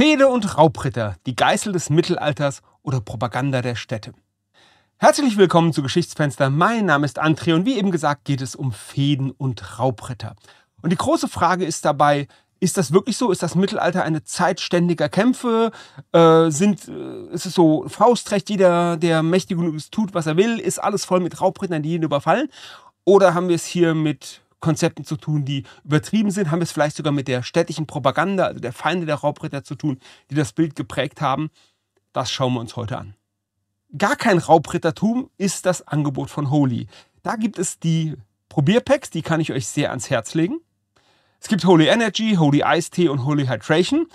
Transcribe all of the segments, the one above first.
Fehde und Raubritter, die Geißel des Mittelalters oder Propaganda der Städte. Herzlich willkommen zu Geschichtsfenster. Mein Name ist André und wie eben gesagt geht es um Fehden und Raubritter. Und die große Frage ist dabei, ist das wirklich so? Ist das Mittelalter eine Zeit ständiger Kämpfe? Äh, sind, äh, ist es so Faustrecht, jeder, der mächtig genug ist, tut, was er will? Ist alles voll mit Raubrittern, die ihn überfallen? Oder haben wir es hier mit Konzepten zu tun, die übertrieben sind, haben es vielleicht sogar mit der städtischen Propaganda, also der Feinde der Raubritter zu tun, die das Bild geprägt haben. Das schauen wir uns heute an. Gar kein Raubrittertum ist das Angebot von Holy. Da gibt es die Probierpacks, die kann ich euch sehr ans Herz legen. Es gibt Holy Energy, Holy Ice Tea und Holy Hydration.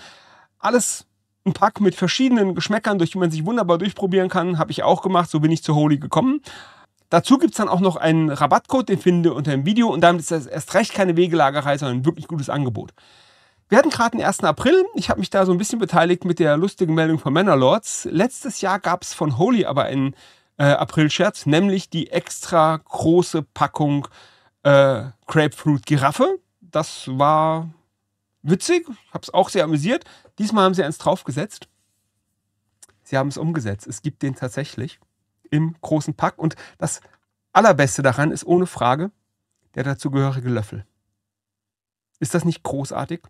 Alles ein Pack mit verschiedenen Geschmäckern, durch die man sich wunderbar durchprobieren kann, habe ich auch gemacht, so bin ich zu Holy gekommen. Dazu gibt es dann auch noch einen Rabattcode, den findet ihr unter dem Video und damit ist das erst recht keine Wegelagerei, sondern ein wirklich gutes Angebot. Wir hatten gerade den 1. April. Ich habe mich da so ein bisschen beteiligt mit der lustigen Meldung von Männerlords. Letztes Jahr gab es von Holy aber einen äh, April-Scherz, nämlich die extra große Packung äh, Grapefruit-Giraffe. Das war witzig, habe es auch sehr amüsiert. Diesmal haben sie eins draufgesetzt. Sie haben es umgesetzt. Es gibt den tatsächlich im großen Pack. Und das Allerbeste daran ist ohne Frage der dazugehörige Löffel. Ist das nicht großartig?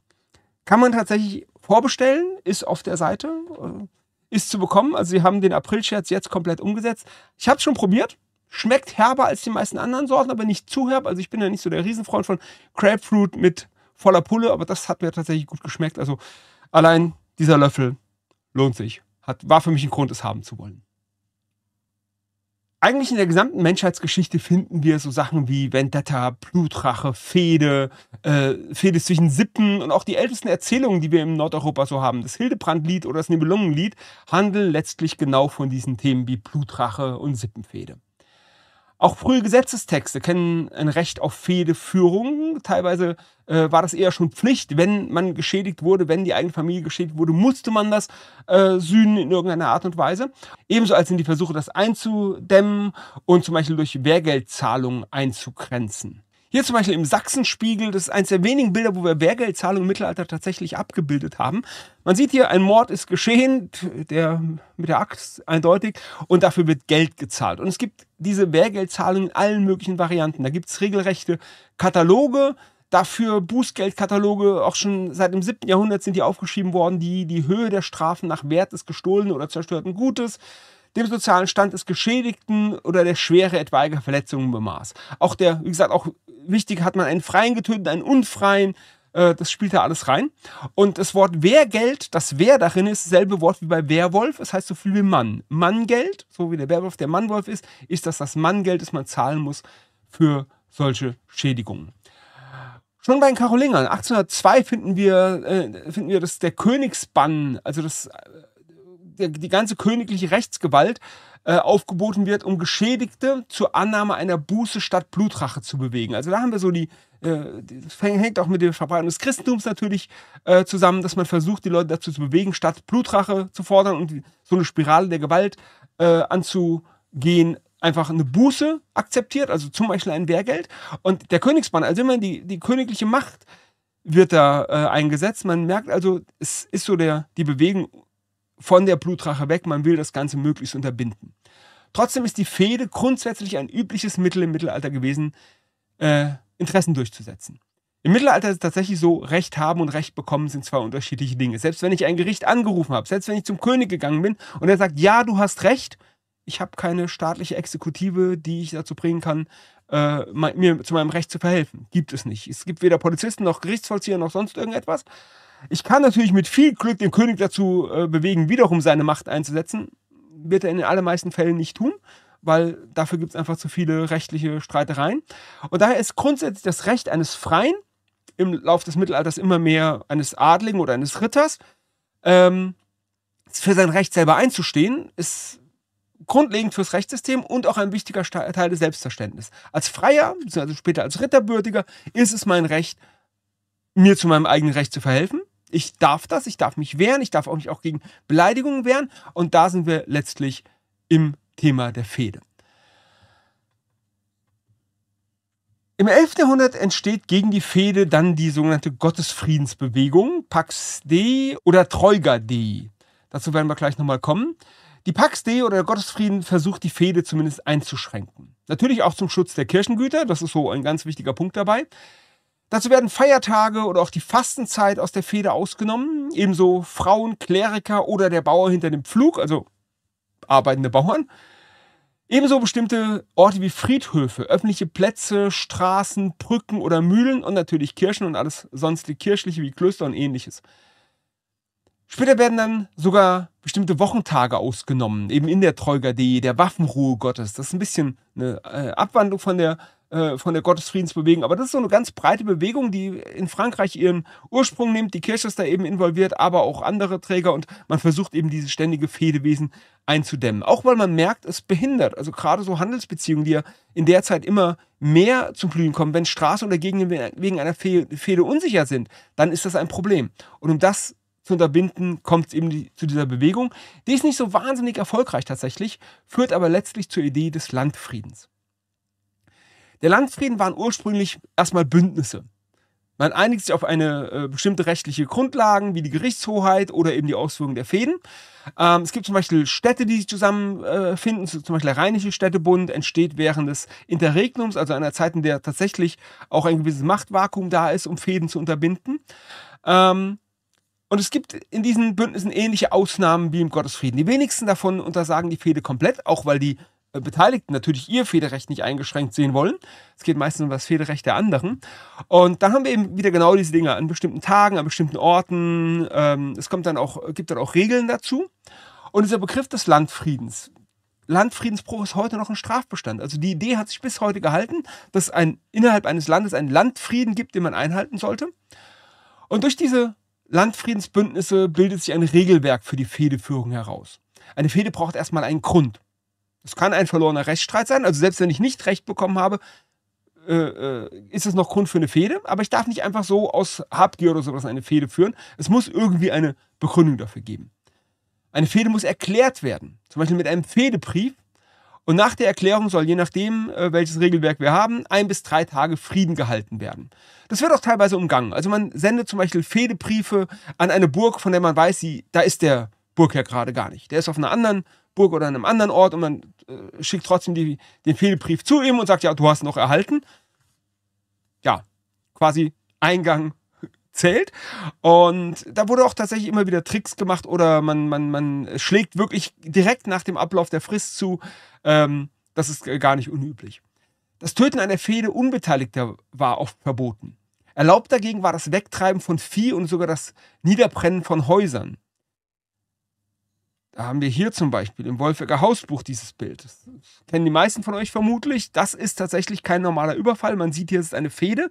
Kann man tatsächlich vorbestellen, ist auf der Seite, äh, ist zu bekommen. Also sie haben den April-Scherz jetzt komplett umgesetzt. Ich habe es schon probiert. Schmeckt herber als die meisten anderen Sorten, aber nicht zu herb. Also ich bin ja nicht so der Riesenfreund von Grapefruit mit voller Pulle, aber das hat mir tatsächlich gut geschmeckt. Also allein dieser Löffel lohnt sich. Hat, war für mich ein Grund, es haben zu wollen eigentlich in der gesamten Menschheitsgeschichte finden wir so Sachen wie Vendetta, Blutrache, Fehde, äh, Fehde zwischen Sippen und auch die ältesten Erzählungen, die wir in Nordeuropa so haben, das Hildebrandlied oder das Nibelungenlied, handeln letztlich genau von diesen Themen wie Blutrache und Sippenfehde. Auch frühe Gesetzestexte kennen ein Recht auf Fehdeführung. Teilweise äh, war das eher schon Pflicht, wenn man geschädigt wurde, wenn die eigene Familie geschädigt wurde, musste man das äh, sühnen in irgendeiner Art und Weise. Ebenso als sind die Versuche, das einzudämmen und zum Beispiel durch Wehrgeldzahlungen einzugrenzen. Hier zum Beispiel im Sachsenspiegel, das ist eines der wenigen Bilder, wo wir Wehrgeldzahlungen im Mittelalter tatsächlich abgebildet haben. Man sieht hier, ein Mord ist geschehen, der, mit der Axt eindeutig, und dafür wird Geld gezahlt. Und es gibt diese Wehrgeldzahlungen in allen möglichen Varianten. Da gibt es regelrechte Kataloge, dafür Bußgeldkataloge, auch schon seit dem 7. Jahrhundert sind die aufgeschrieben worden, die die Höhe der Strafen nach Wert des gestohlenen oder zerstörten Gutes dem sozialen Stand des Geschädigten oder der Schwere etwaiger Verletzungen bemaß. Auch der, wie gesagt, auch wichtig hat man einen freien getötet, einen unfreien, äh, das spielt da alles rein. Und das Wort Wehrgeld, das Wehr darin ist dasselbe Wort wie bei Werwolf, es das heißt so viel wie Mann. Manngeld, so wie der Werwolf der Mannwolf ist, ist das das Manngeld, das man zahlen muss für solche Schädigungen. Schon bei den Karolingern, 1802 finden wir, äh, finden wir das der Königsbann, also das äh, die ganze königliche Rechtsgewalt äh, aufgeboten wird, um Geschädigte zur Annahme einer Buße statt Blutrache zu bewegen. Also da haben wir so die, äh, das hängt auch mit der Verbreitung des Christentums natürlich äh, zusammen, dass man versucht, die Leute dazu zu bewegen, statt Blutrache zu fordern und so eine Spirale der Gewalt äh, anzugehen, einfach eine Buße akzeptiert, also zum Beispiel ein Wehrgeld. Und der Königsmann, also immer die, die königliche Macht wird da eingesetzt. Man merkt also, es ist so der, die Bewegung von der Blutrache weg. Man will das Ganze möglichst unterbinden. Trotzdem ist die Fehde grundsätzlich ein übliches Mittel im Mittelalter gewesen, äh, Interessen durchzusetzen. Im Mittelalter ist es tatsächlich so, Recht haben und Recht bekommen sind zwei unterschiedliche Dinge. Selbst wenn ich ein Gericht angerufen habe, selbst wenn ich zum König gegangen bin und er sagt, ja, du hast Recht, ich habe keine staatliche Exekutive, die ich dazu bringen kann, äh, mir zu meinem Recht zu verhelfen. Gibt es nicht. Es gibt weder Polizisten noch Gerichtsvollzieher noch sonst irgendetwas. Ich kann natürlich mit viel Glück den König dazu äh, bewegen, wiederum seine Macht einzusetzen. Wird er in den allermeisten Fällen nicht tun, weil dafür gibt es einfach zu viele rechtliche Streitereien. Und daher ist grundsätzlich das Recht eines Freien im Lauf des Mittelalters immer mehr eines Adligen oder eines Ritters, ähm, für sein Recht selber einzustehen, ist grundlegend fürs Rechtssystem und auch ein wichtiger Teil des Selbstverständnisses. Als Freier, also später als Ritterbürtiger, ist es mein Recht, mir zu meinem eigenen Recht zu verhelfen. Ich darf das, ich darf mich wehren, ich darf auch mich auch gegen Beleidigungen wehren. Und da sind wir letztlich im Thema der Fehde. Im 11. Jahrhundert entsteht gegen die Fehde dann die sogenannte Gottesfriedensbewegung, Pax Dei oder Troika Dei. Dazu werden wir gleich nochmal kommen. Die Pax Dei oder der Gottesfrieden versucht die Fehde zumindest einzuschränken. Natürlich auch zum Schutz der Kirchengüter, das ist so ein ganz wichtiger Punkt dabei. Dazu werden Feiertage oder auch die Fastenzeit aus der Feder ausgenommen, ebenso Frauen, Kleriker oder der Bauer hinter dem Pflug, also arbeitende Bauern. Ebenso bestimmte Orte wie Friedhöfe, öffentliche Plätze, Straßen, Brücken oder Mühlen und natürlich Kirchen und alles sonstige kirchliche wie Klöster und ähnliches. Später werden dann sogar bestimmte Wochentage ausgenommen, eben in der Troika.de, der Waffenruhe Gottes. Das ist ein bisschen eine äh, Abwandlung von der äh, von der Gottesfriedensbewegung. Aber das ist so eine ganz breite Bewegung, die in Frankreich ihren Ursprung nimmt. Die Kirche ist da eben involviert, aber auch andere Träger und man versucht eben dieses ständige Fehdewesen einzudämmen. Auch weil man merkt, es behindert. Also gerade so Handelsbeziehungen, die ja in der Zeit immer mehr zum Blühen kommen, wenn Straße oder Gegenden wegen einer Fehde unsicher sind, dann ist das ein Problem. Und um das zu unterbinden, kommt es eben die, zu dieser Bewegung. Die ist nicht so wahnsinnig erfolgreich tatsächlich, führt aber letztlich zur Idee des Landfriedens. Der Landfrieden waren ursprünglich erstmal Bündnisse. Man einigt sich auf eine äh, bestimmte rechtliche Grundlagen, wie die Gerichtshoheit oder eben die Ausführung der Fäden. Ähm, es gibt zum Beispiel Städte, die sich zusammenfinden, äh, zum Beispiel der Rheinische Städtebund entsteht während des Interregnums, also einer Zeit, in der tatsächlich auch ein gewisses Machtvakuum da ist, um Fäden zu unterbinden. Ähm, und es gibt in diesen Bündnissen ähnliche Ausnahmen wie im Gottesfrieden. Die wenigsten davon untersagen die Fehde komplett, auch weil die äh, Beteiligten natürlich ihr Federrecht nicht eingeschränkt sehen wollen. Es geht meistens um das Federrecht der anderen. Und dann haben wir eben wieder genau diese Dinge an bestimmten Tagen, an bestimmten Orten. Ähm, es kommt dann auch, gibt dann auch Regeln dazu. Und dieser Begriff des Landfriedens. Landfriedensbruch ist heute noch ein Strafbestand. Also die Idee hat sich bis heute gehalten, dass es ein, innerhalb eines Landes einen Landfrieden gibt, den man einhalten sollte. Und durch diese Landfriedensbündnisse bildet sich ein Regelwerk für die Fehdeführung heraus. Eine Fehde braucht erstmal einen Grund. Es kann ein verlorener Rechtsstreit sein. Also selbst wenn ich nicht Recht bekommen habe, äh, äh, ist es noch Grund für eine Fehde. Aber ich darf nicht einfach so aus Habgier oder sowas eine Fehde führen. Es muss irgendwie eine Begründung dafür geben. Eine Fehde muss erklärt werden. Zum Beispiel mit einem Fehdebrief. Und nach der Erklärung soll, je nachdem, äh, welches Regelwerk wir haben, ein bis drei Tage Frieden gehalten werden. Das wird auch teilweise umgangen. Also man sendet zum Beispiel Fehdebriefe an eine Burg, von der man weiß, sie, da ist der Burg ja gerade gar nicht. Der ist auf einer anderen Burg oder einem anderen Ort und man äh, schickt trotzdem die, den Fehlbrief zu ihm und sagt, ja, du hast ihn noch erhalten. Ja, quasi Eingang zählt. Und da wurde auch tatsächlich immer wieder Tricks gemacht oder man, man, man schlägt wirklich direkt nach dem Ablauf der Frist zu. Ähm, das ist gar nicht unüblich. Das Töten einer Fehde Unbeteiligter war oft verboten. Erlaubt dagegen war das Wegtreiben von Vieh und sogar das Niederbrennen von Häusern. Da haben wir hier zum Beispiel im Wolfecker Hausbuch dieses Bild. Das kennen die meisten von euch vermutlich. Das ist tatsächlich kein normaler Überfall. Man sieht hier, es ist eine Fehde.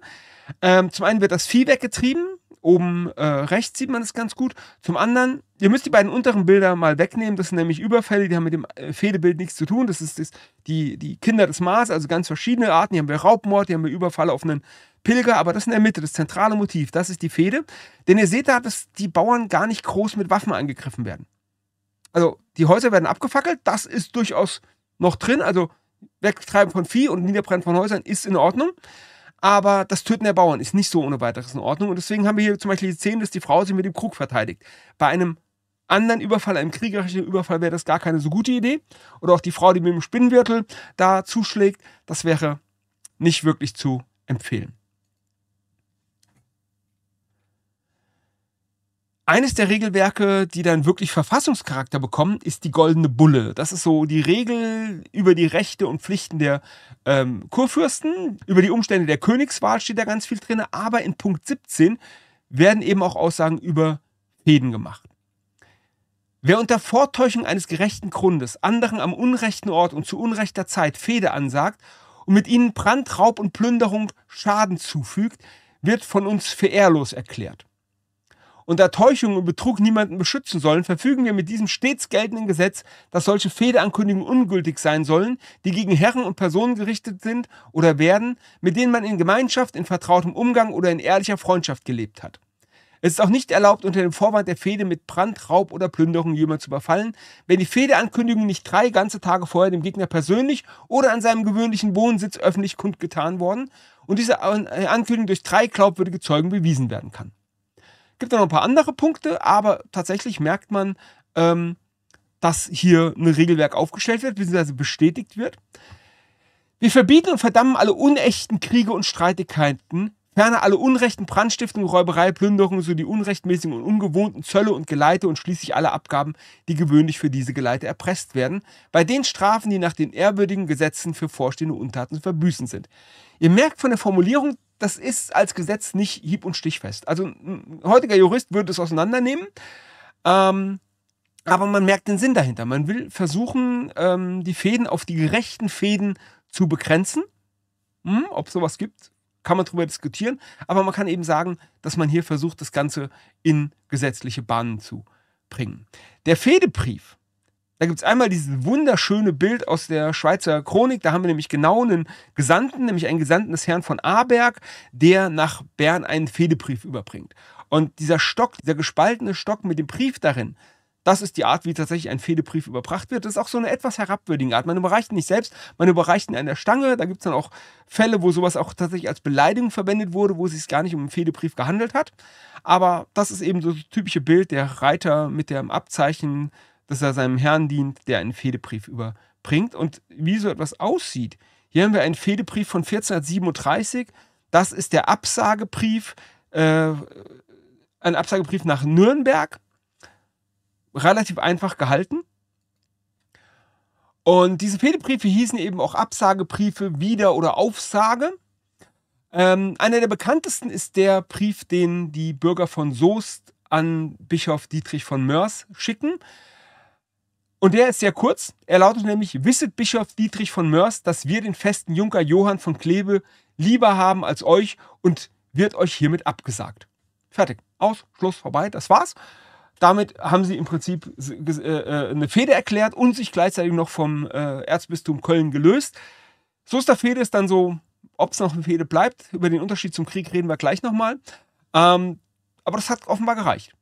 Ähm, zum einen wird das Vieh weggetrieben. Oben äh, rechts sieht man es ganz gut. Zum anderen, ihr müsst die beiden unteren Bilder mal wegnehmen. Das sind nämlich Überfälle, die haben mit dem äh, Fehdebild nichts zu tun. Das ist, das, die, die Kinder des Mars, also ganz verschiedene Arten. Hier haben wir Raubmord, hier haben wir Überfall auf einen Pilger, aber das in der Mitte, das zentrale Motiv, das ist die Fehde. Denn ihr seht da, dass die Bauern gar nicht groß mit Waffen angegriffen werden. Also die Häuser werden abgefackelt, das ist durchaus noch drin. Also Wegtreiben von Vieh und Niederbrennen von Häusern ist in Ordnung. Aber das Töten der Bauern ist nicht so ohne weiteres in Ordnung. Und deswegen haben wir hier zum Beispiel die Szene, dass die Frau sich mit dem Krug verteidigt. Bei einem anderen Überfall, einem kriegerischen Überfall, wäre das gar keine so gute Idee. Oder auch die Frau, die mit dem Spinnenwirtel da zuschlägt, das wäre nicht wirklich zu empfehlen. Eines der Regelwerke, die dann wirklich Verfassungscharakter bekommen, ist die Goldene Bulle. Das ist so die Regel über die Rechte und Pflichten der ähm, Kurfürsten. Über die Umstände der Königswahl steht da ganz viel drin. Aber in Punkt 17 werden eben auch Aussagen über Fäden gemacht. Wer unter Vortäuschung eines gerechten Grundes anderen am unrechten Ort und zu unrechter Zeit Fehde ansagt und mit ihnen Brand, Raub und Plünderung Schaden zufügt, wird von uns für ehrlos erklärt unter Täuschung und Betrug niemanden beschützen sollen, verfügen wir mit diesem stets geltenden Gesetz, dass solche Fehdeankündigungen ungültig sein sollen, die gegen Herren und Personen gerichtet sind oder werden, mit denen man in Gemeinschaft, in vertrautem Umgang oder in ehrlicher Freundschaft gelebt hat. Es ist auch nicht erlaubt, unter dem Vorwand der Fehde mit Brand, Raub oder Plünderung jemand zu überfallen, wenn die Fehdeankündigung nicht drei ganze Tage vorher dem Gegner persönlich oder an seinem gewöhnlichen Wohnsitz öffentlich kundgetan worden und diese Ankündigung durch drei glaubwürdige Zeugen bewiesen werden kann. Gibt da noch ein paar andere Punkte, aber tatsächlich merkt man, ähm, dass hier ein Regelwerk aufgestellt wird, beziehungsweise bestätigt wird. Wir verbieten und verdammen alle unechten Kriege und Streitigkeiten, ferner alle Unrechten, Brandstiftungen, Räuberei, Plünderungen sowie die unrechtmäßigen und ungewohnten Zölle und Geleite und schließlich alle Abgaben, die gewöhnlich für diese Geleite erpresst werden, bei den Strafen, die nach den ehrwürdigen Gesetzen für vorstehende Untaten zu verbüßen sind. Ihr merkt von der Formulierung das ist als Gesetz nicht hieb- und stichfest. Also ein heutiger Jurist würde es auseinandernehmen. Ähm, aber man merkt den Sinn dahinter. Man will versuchen, ähm, die Fäden auf die gerechten Fäden zu begrenzen. Hm, ob sowas gibt, kann man darüber diskutieren. Aber man kann eben sagen, dass man hier versucht, das Ganze in gesetzliche Bahnen zu bringen. Der Fehdebrief da gibt es einmal dieses wunderschöne Bild aus der Schweizer Chronik. Da haben wir nämlich genau einen Gesandten, nämlich einen Gesandten des Herrn von Aberg, der nach Bern einen Fehdebrief überbringt. Und dieser Stock, dieser gespaltene Stock mit dem Brief darin, das ist die Art, wie tatsächlich ein Fehdebrief überbracht wird. Das ist auch so eine etwas herabwürdige Art. Man überreicht ihn nicht selbst, man überreicht ihn an der Stange. Da gibt es dann auch Fälle, wo sowas auch tatsächlich als Beleidigung verwendet wurde, wo es sich gar nicht um einen Fehdebrief gehandelt hat. Aber das ist eben so das typische Bild der Reiter mit dem Abzeichen dass er seinem Herrn dient, der einen Fehdebrief überbringt. Und wie so etwas aussieht, hier haben wir einen Fehdebrief von 1437. Das ist der Absagebrief, äh, ein Absagebrief nach Nürnberg. Relativ einfach gehalten. Und diese Fehdebriefe hießen eben auch Absagebriefe, Wieder- oder Aufsage. Ähm, einer der bekanntesten ist der Brief, den die Bürger von Soest an Bischof Dietrich von Mörs schicken. Und der ist sehr kurz. Er lautet nämlich, wisset Bischof Dietrich von Mörs, dass wir den festen Junker Johann von Kleve lieber haben als euch und wird euch hiermit abgesagt. Fertig. Aus, Schluss, vorbei, das war's. Damit haben sie im Prinzip äh, äh, eine Fehde erklärt und sich gleichzeitig noch vom äh, Erzbistum Köln gelöst. So ist der Fehde ist dann so, ob es noch eine Fehde bleibt. Über den Unterschied zum Krieg reden wir gleich nochmal. Ähm, aber das hat offenbar gereicht.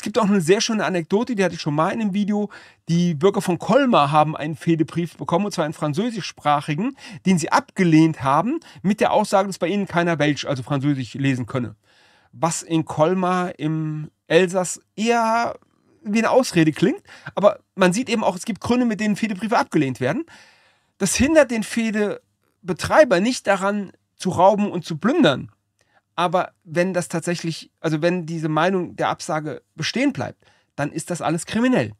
Es gibt auch eine sehr schöne Anekdote, die hatte ich schon mal in einem Video. Die Bürger von Colmar haben einen Fehdebrief bekommen, und zwar einen französischsprachigen, den sie abgelehnt haben, mit der Aussage, dass bei ihnen keiner Belsch, also Französisch, lesen könne. Was in Colmar im Elsass eher wie eine Ausrede klingt, aber man sieht eben auch, es gibt Gründe, mit denen Fehdebriefe abgelehnt werden. Das hindert den Fehdebetreiber nicht daran zu rauben und zu plündern. Aber wenn das tatsächlich, also wenn diese Meinung der Absage bestehen bleibt, dann ist das alles kriminell.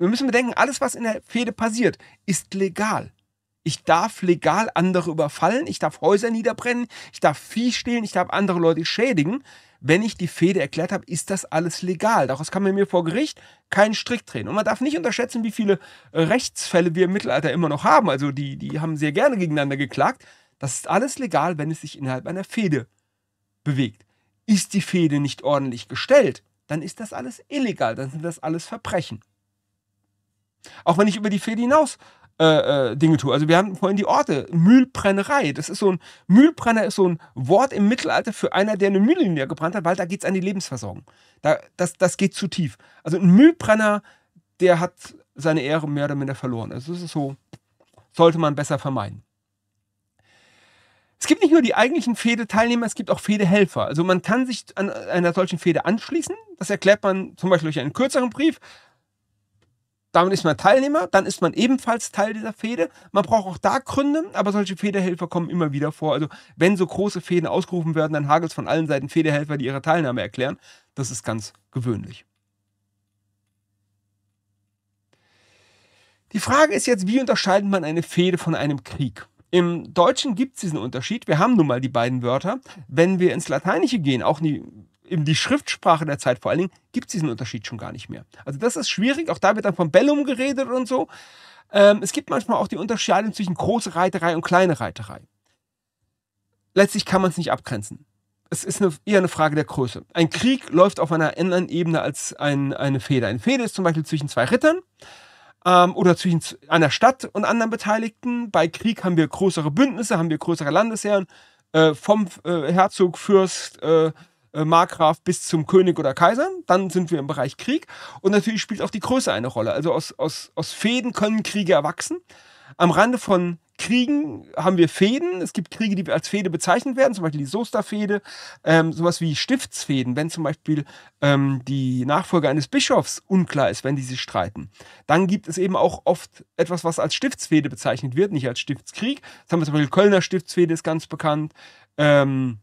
Wir müssen bedenken, alles, was in der Fehde passiert, ist legal. Ich darf legal andere überfallen, ich darf Häuser niederbrennen, ich darf Vieh stehlen, ich darf andere Leute schädigen. Wenn ich die Fehde erklärt habe, ist das alles legal. Daraus kann man mir vor Gericht keinen Strick drehen. Und man darf nicht unterschätzen, wie viele Rechtsfälle wir im Mittelalter immer noch haben. Also die, die haben sehr gerne gegeneinander geklagt. Das ist alles legal, wenn es sich innerhalb einer Fehde äh, bewegt. Ist die Fehde nicht ordentlich gestellt, dann ist das alles illegal, dann sind das alles Verbrechen. Auch wenn ich über die Fehde hinaus äh, äh, Dinge tue. Also wir haben vorhin die Orte, Mühlbrennerei. Das ist so ein, Mühlbrenner ist so ein Wort im Mittelalter für einer, der eine Mühle niedergebrannt hat, weil da geht es an die Lebensversorgung. Da, das, das geht zu tief. Also ein Mühlbrenner, der hat seine Ehre mehr oder minder verloren. Also das ist so, sollte man besser vermeiden. Es gibt nicht nur die eigentlichen Fehde-Teilnehmer, es gibt auch Fehde-Helfer. Also man kann sich an einer solchen Fehde anschließen. Das erklärt man zum Beispiel durch einen kürzeren Brief. Damit ist man Teilnehmer, dann ist man ebenfalls Teil dieser Fehde. Man braucht auch da Gründe, aber solche Fehdehelfer kommen immer wieder vor. Also wenn so große Fäden ausgerufen werden, dann hagelt es von allen Seiten Fehdehelfer, die ihre Teilnahme erklären. Das ist ganz gewöhnlich. Die Frage ist jetzt, wie unterscheidet man eine Fehde von einem Krieg? Im Deutschen gibt es diesen Unterschied. Wir haben nun mal die beiden Wörter. Wenn wir ins Lateinische gehen, auch die, eben die Schriftsprache der Zeit vor allen Dingen, gibt es diesen Unterschied schon gar nicht mehr. Also das ist schwierig. Auch da wird dann von Bellum geredet und so. Ähm, es gibt manchmal auch die Unterscheidung zwischen große Reiterei und kleine Reiterei. Letztlich kann man es nicht abgrenzen. Es ist eine, eher eine Frage der Größe. Ein Krieg läuft auf einer anderen Ebene als ein, eine Feder. Eine Feder ist zum Beispiel zwischen zwei Rittern ähm, oder zwischen einer Stadt und anderen Beteiligten. Bei Krieg haben wir größere Bündnisse, haben wir größere Landesherren, äh, vom äh, Herzog, Fürst, äh, äh, Markgraf bis zum König oder Kaiser. Dann sind wir im Bereich Krieg. Und natürlich spielt auch die Größe eine Rolle. Also aus, aus, aus Fäden können Kriege erwachsen am Rande von Kriegen haben wir Fäden. Es gibt Kriege, die als Fäde bezeichnet werden, zum Beispiel die Soester-Fehde, ähm, sowas wie Stiftsfäden, wenn zum Beispiel ähm, die Nachfolge eines Bischofs unklar ist, wenn die sich streiten. Dann gibt es eben auch oft etwas, was als Stiftsfehde bezeichnet wird, nicht als Stiftskrieg. Das haben wir zum Beispiel Kölner Stiftsfehde ist ganz bekannt. Ähm,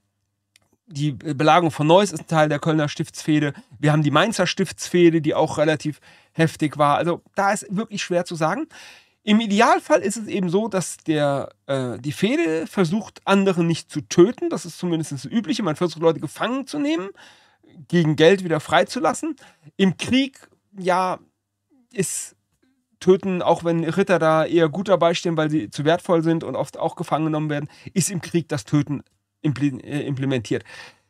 die Belagung von Neuss ist ein Teil der Kölner Stiftsfehde. Wir haben die Mainzer Stiftsfehde, die auch relativ heftig war. Also da ist wirklich schwer zu sagen. Im Idealfall ist es eben so, dass der, äh, die Fehde versucht, andere nicht zu töten. Das ist zumindest das Übliche. Man versucht, Leute gefangen zu nehmen, gegen Geld wieder freizulassen. Im Krieg, ja, ist Töten, auch wenn Ritter da eher gut dabei stehen, weil sie zu wertvoll sind und oft auch gefangen genommen werden, ist im Krieg das Töten äh, implementiert.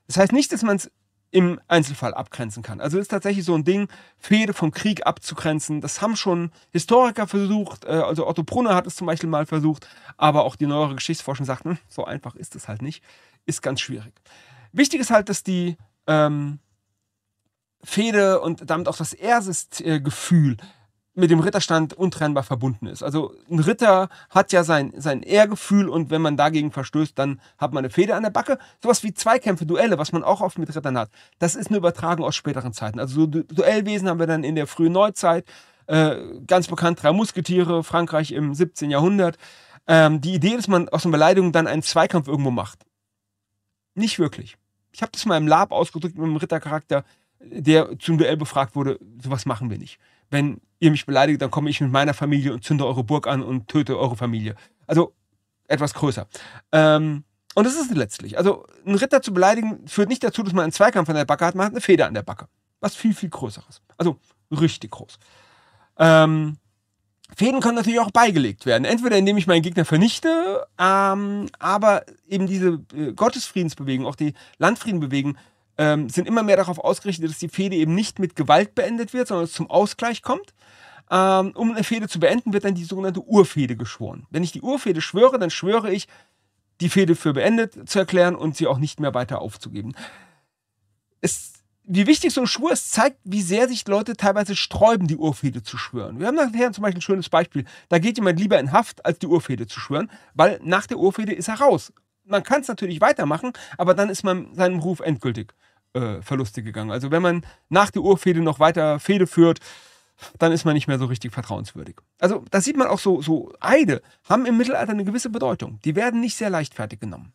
Das heißt nicht, dass man es im Einzelfall abgrenzen kann. Also ist tatsächlich so ein Ding, Fehde vom Krieg abzugrenzen. Das haben schon Historiker versucht, äh, also Otto Brunner hat es zum Beispiel mal versucht, aber auch die neuere Geschichtsforschung sagt, hm, so einfach ist es halt nicht. Ist ganz schwierig. Wichtig ist halt, dass die ähm, Fehde und damit auch das Ehrgefühl mit dem Ritterstand untrennbar verbunden ist. Also ein Ritter hat ja sein, sein Ehrgefühl und wenn man dagegen verstößt, dann hat man eine Feder an der Backe. Sowas wie Zweikämpfe, Duelle, was man auch oft mit Rittern hat, das ist eine Übertragung aus späteren Zeiten. Also so Duellwesen haben wir dann in der frühen Neuzeit, äh, ganz bekannt drei Musketiere, Frankreich im 17. Jahrhundert. Ähm, die Idee, dass man aus einer Beleidigung dann einen Zweikampf irgendwo macht, nicht wirklich. Ich habe das mal im Lab ausgedrückt mit einem Rittercharakter, der zum Duell befragt wurde, sowas machen wir nicht wenn ihr mich beleidigt, dann komme ich mit meiner Familie und zünde eure Burg an und töte eure Familie. Also etwas größer. Ähm, und das ist letztlich. Also einen Ritter zu beleidigen führt nicht dazu, dass man einen Zweikampf an der Backe hat, man hat eine Feder an der Backe. Was viel, viel größeres. Also richtig groß. Ähm, Fäden können natürlich auch beigelegt werden. Entweder indem ich meinen Gegner vernichte, ähm, aber eben diese äh, Gottesfriedensbewegung, auch die Landfriedenbewegung, ähm, sind immer mehr darauf ausgerichtet, dass die Fehde eben nicht mit Gewalt beendet wird, sondern es zum Ausgleich kommt. Ähm, um eine Fehde zu beenden, wird dann die sogenannte Urfehde geschworen. Wenn ich die Urfehde schwöre, dann schwöre ich, die Fehde für beendet zu erklären und sie auch nicht mehr weiter aufzugeben. Es wie wichtig so ein Schwur ist, zeigt, wie sehr sich Leute teilweise sträuben, die Urfehde zu schwören. Wir haben nachher zum Beispiel ein schönes Beispiel. Da geht jemand lieber in Haft, als die Urfehde zu schwören, weil nach der Urfehde ist er raus. Man kann es natürlich weitermachen, aber dann ist man seinem Ruf endgültig äh, Verluste gegangen. Also wenn man nach der Urfehde noch weiter Fehde führt, dann ist man nicht mehr so richtig vertrauenswürdig. Also da sieht man auch so, so Eide haben im Mittelalter eine gewisse Bedeutung. Die werden nicht sehr leichtfertig genommen.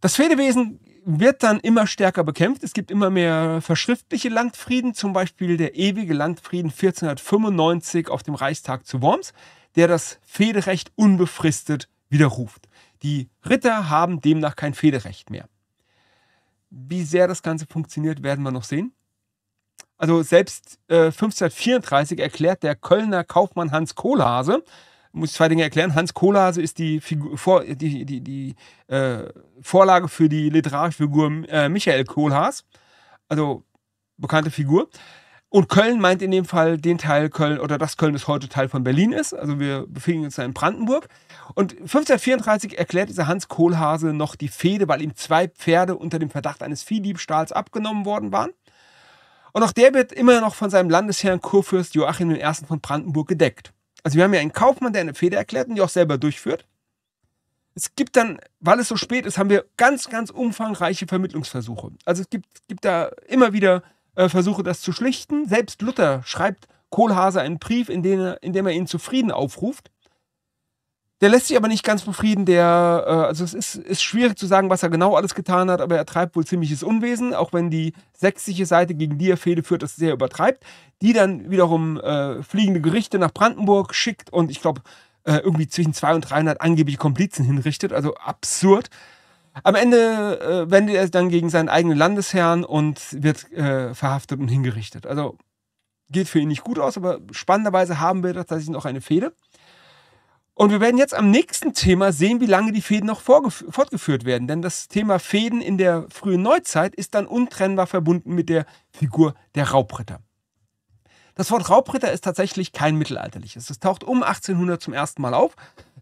Das Fehdewesen wird dann immer stärker bekämpft. Es gibt immer mehr verschriftliche Landfrieden, zum Beispiel der ewige Landfrieden 1495 auf dem Reichstag zu Worms, der das Fehderecht unbefristet widerruft. Die Ritter haben demnach kein Fehderecht mehr. Wie sehr das Ganze funktioniert, werden wir noch sehen. Also selbst äh, 1534 erklärt der Kölner Kaufmann Hans Kohlhase, muss ich zwei Dinge erklären, Hans Kohlhase ist die, Figur, vor, die, die, die äh, Vorlage für die literarische Figur äh, Michael Kohlhaas, also bekannte Figur. Und Köln meint in dem Fall den Teil Köln oder das Köln, das heute Teil von Berlin ist. Also wir befinden uns da in Brandenburg. Und 1534 erklärt dieser Hans Kohlhase noch die Fehde, weil ihm zwei Pferde unter dem Verdacht eines Viehdiebstahls abgenommen worden waren. Und auch der wird immer noch von seinem Landesherrn Kurfürst Joachim I. von Brandenburg gedeckt. Also wir haben ja einen Kaufmann, der eine Fehde erklärt und die auch selber durchführt. Es gibt dann, weil es so spät ist, haben wir ganz, ganz umfangreiche Vermittlungsversuche. Also es gibt, gibt da immer wieder äh, versuche das zu schlichten. Selbst Luther schreibt Kohlhase einen Brief, in dem, er, in dem er ihn zufrieden aufruft. Der lässt sich aber nicht ganz befrieden. Der, äh, also es ist, ist schwierig zu sagen, was er genau alles getan hat, aber er treibt wohl ziemliches Unwesen, auch wenn die sächsische Seite, gegen die er Fehde führt, das sehr übertreibt. Die dann wiederum äh, fliegende Gerichte nach Brandenburg schickt und ich glaube, äh, irgendwie zwischen 200 und 300 angebliche Komplizen hinrichtet. Also absurd. Am Ende äh, wendet er es dann gegen seinen eigenen Landesherrn und wird äh, verhaftet und hingerichtet. Also geht für ihn nicht gut aus, aber spannenderweise haben wir tatsächlich noch eine Fehde. Und wir werden jetzt am nächsten Thema sehen, wie lange die Fäden noch fortgeführt werden. Denn das Thema Fäden in der frühen Neuzeit ist dann untrennbar verbunden mit der Figur der Raubritter. Das Wort Raubritter ist tatsächlich kein mittelalterliches. Es taucht um 1800 zum ersten Mal auf.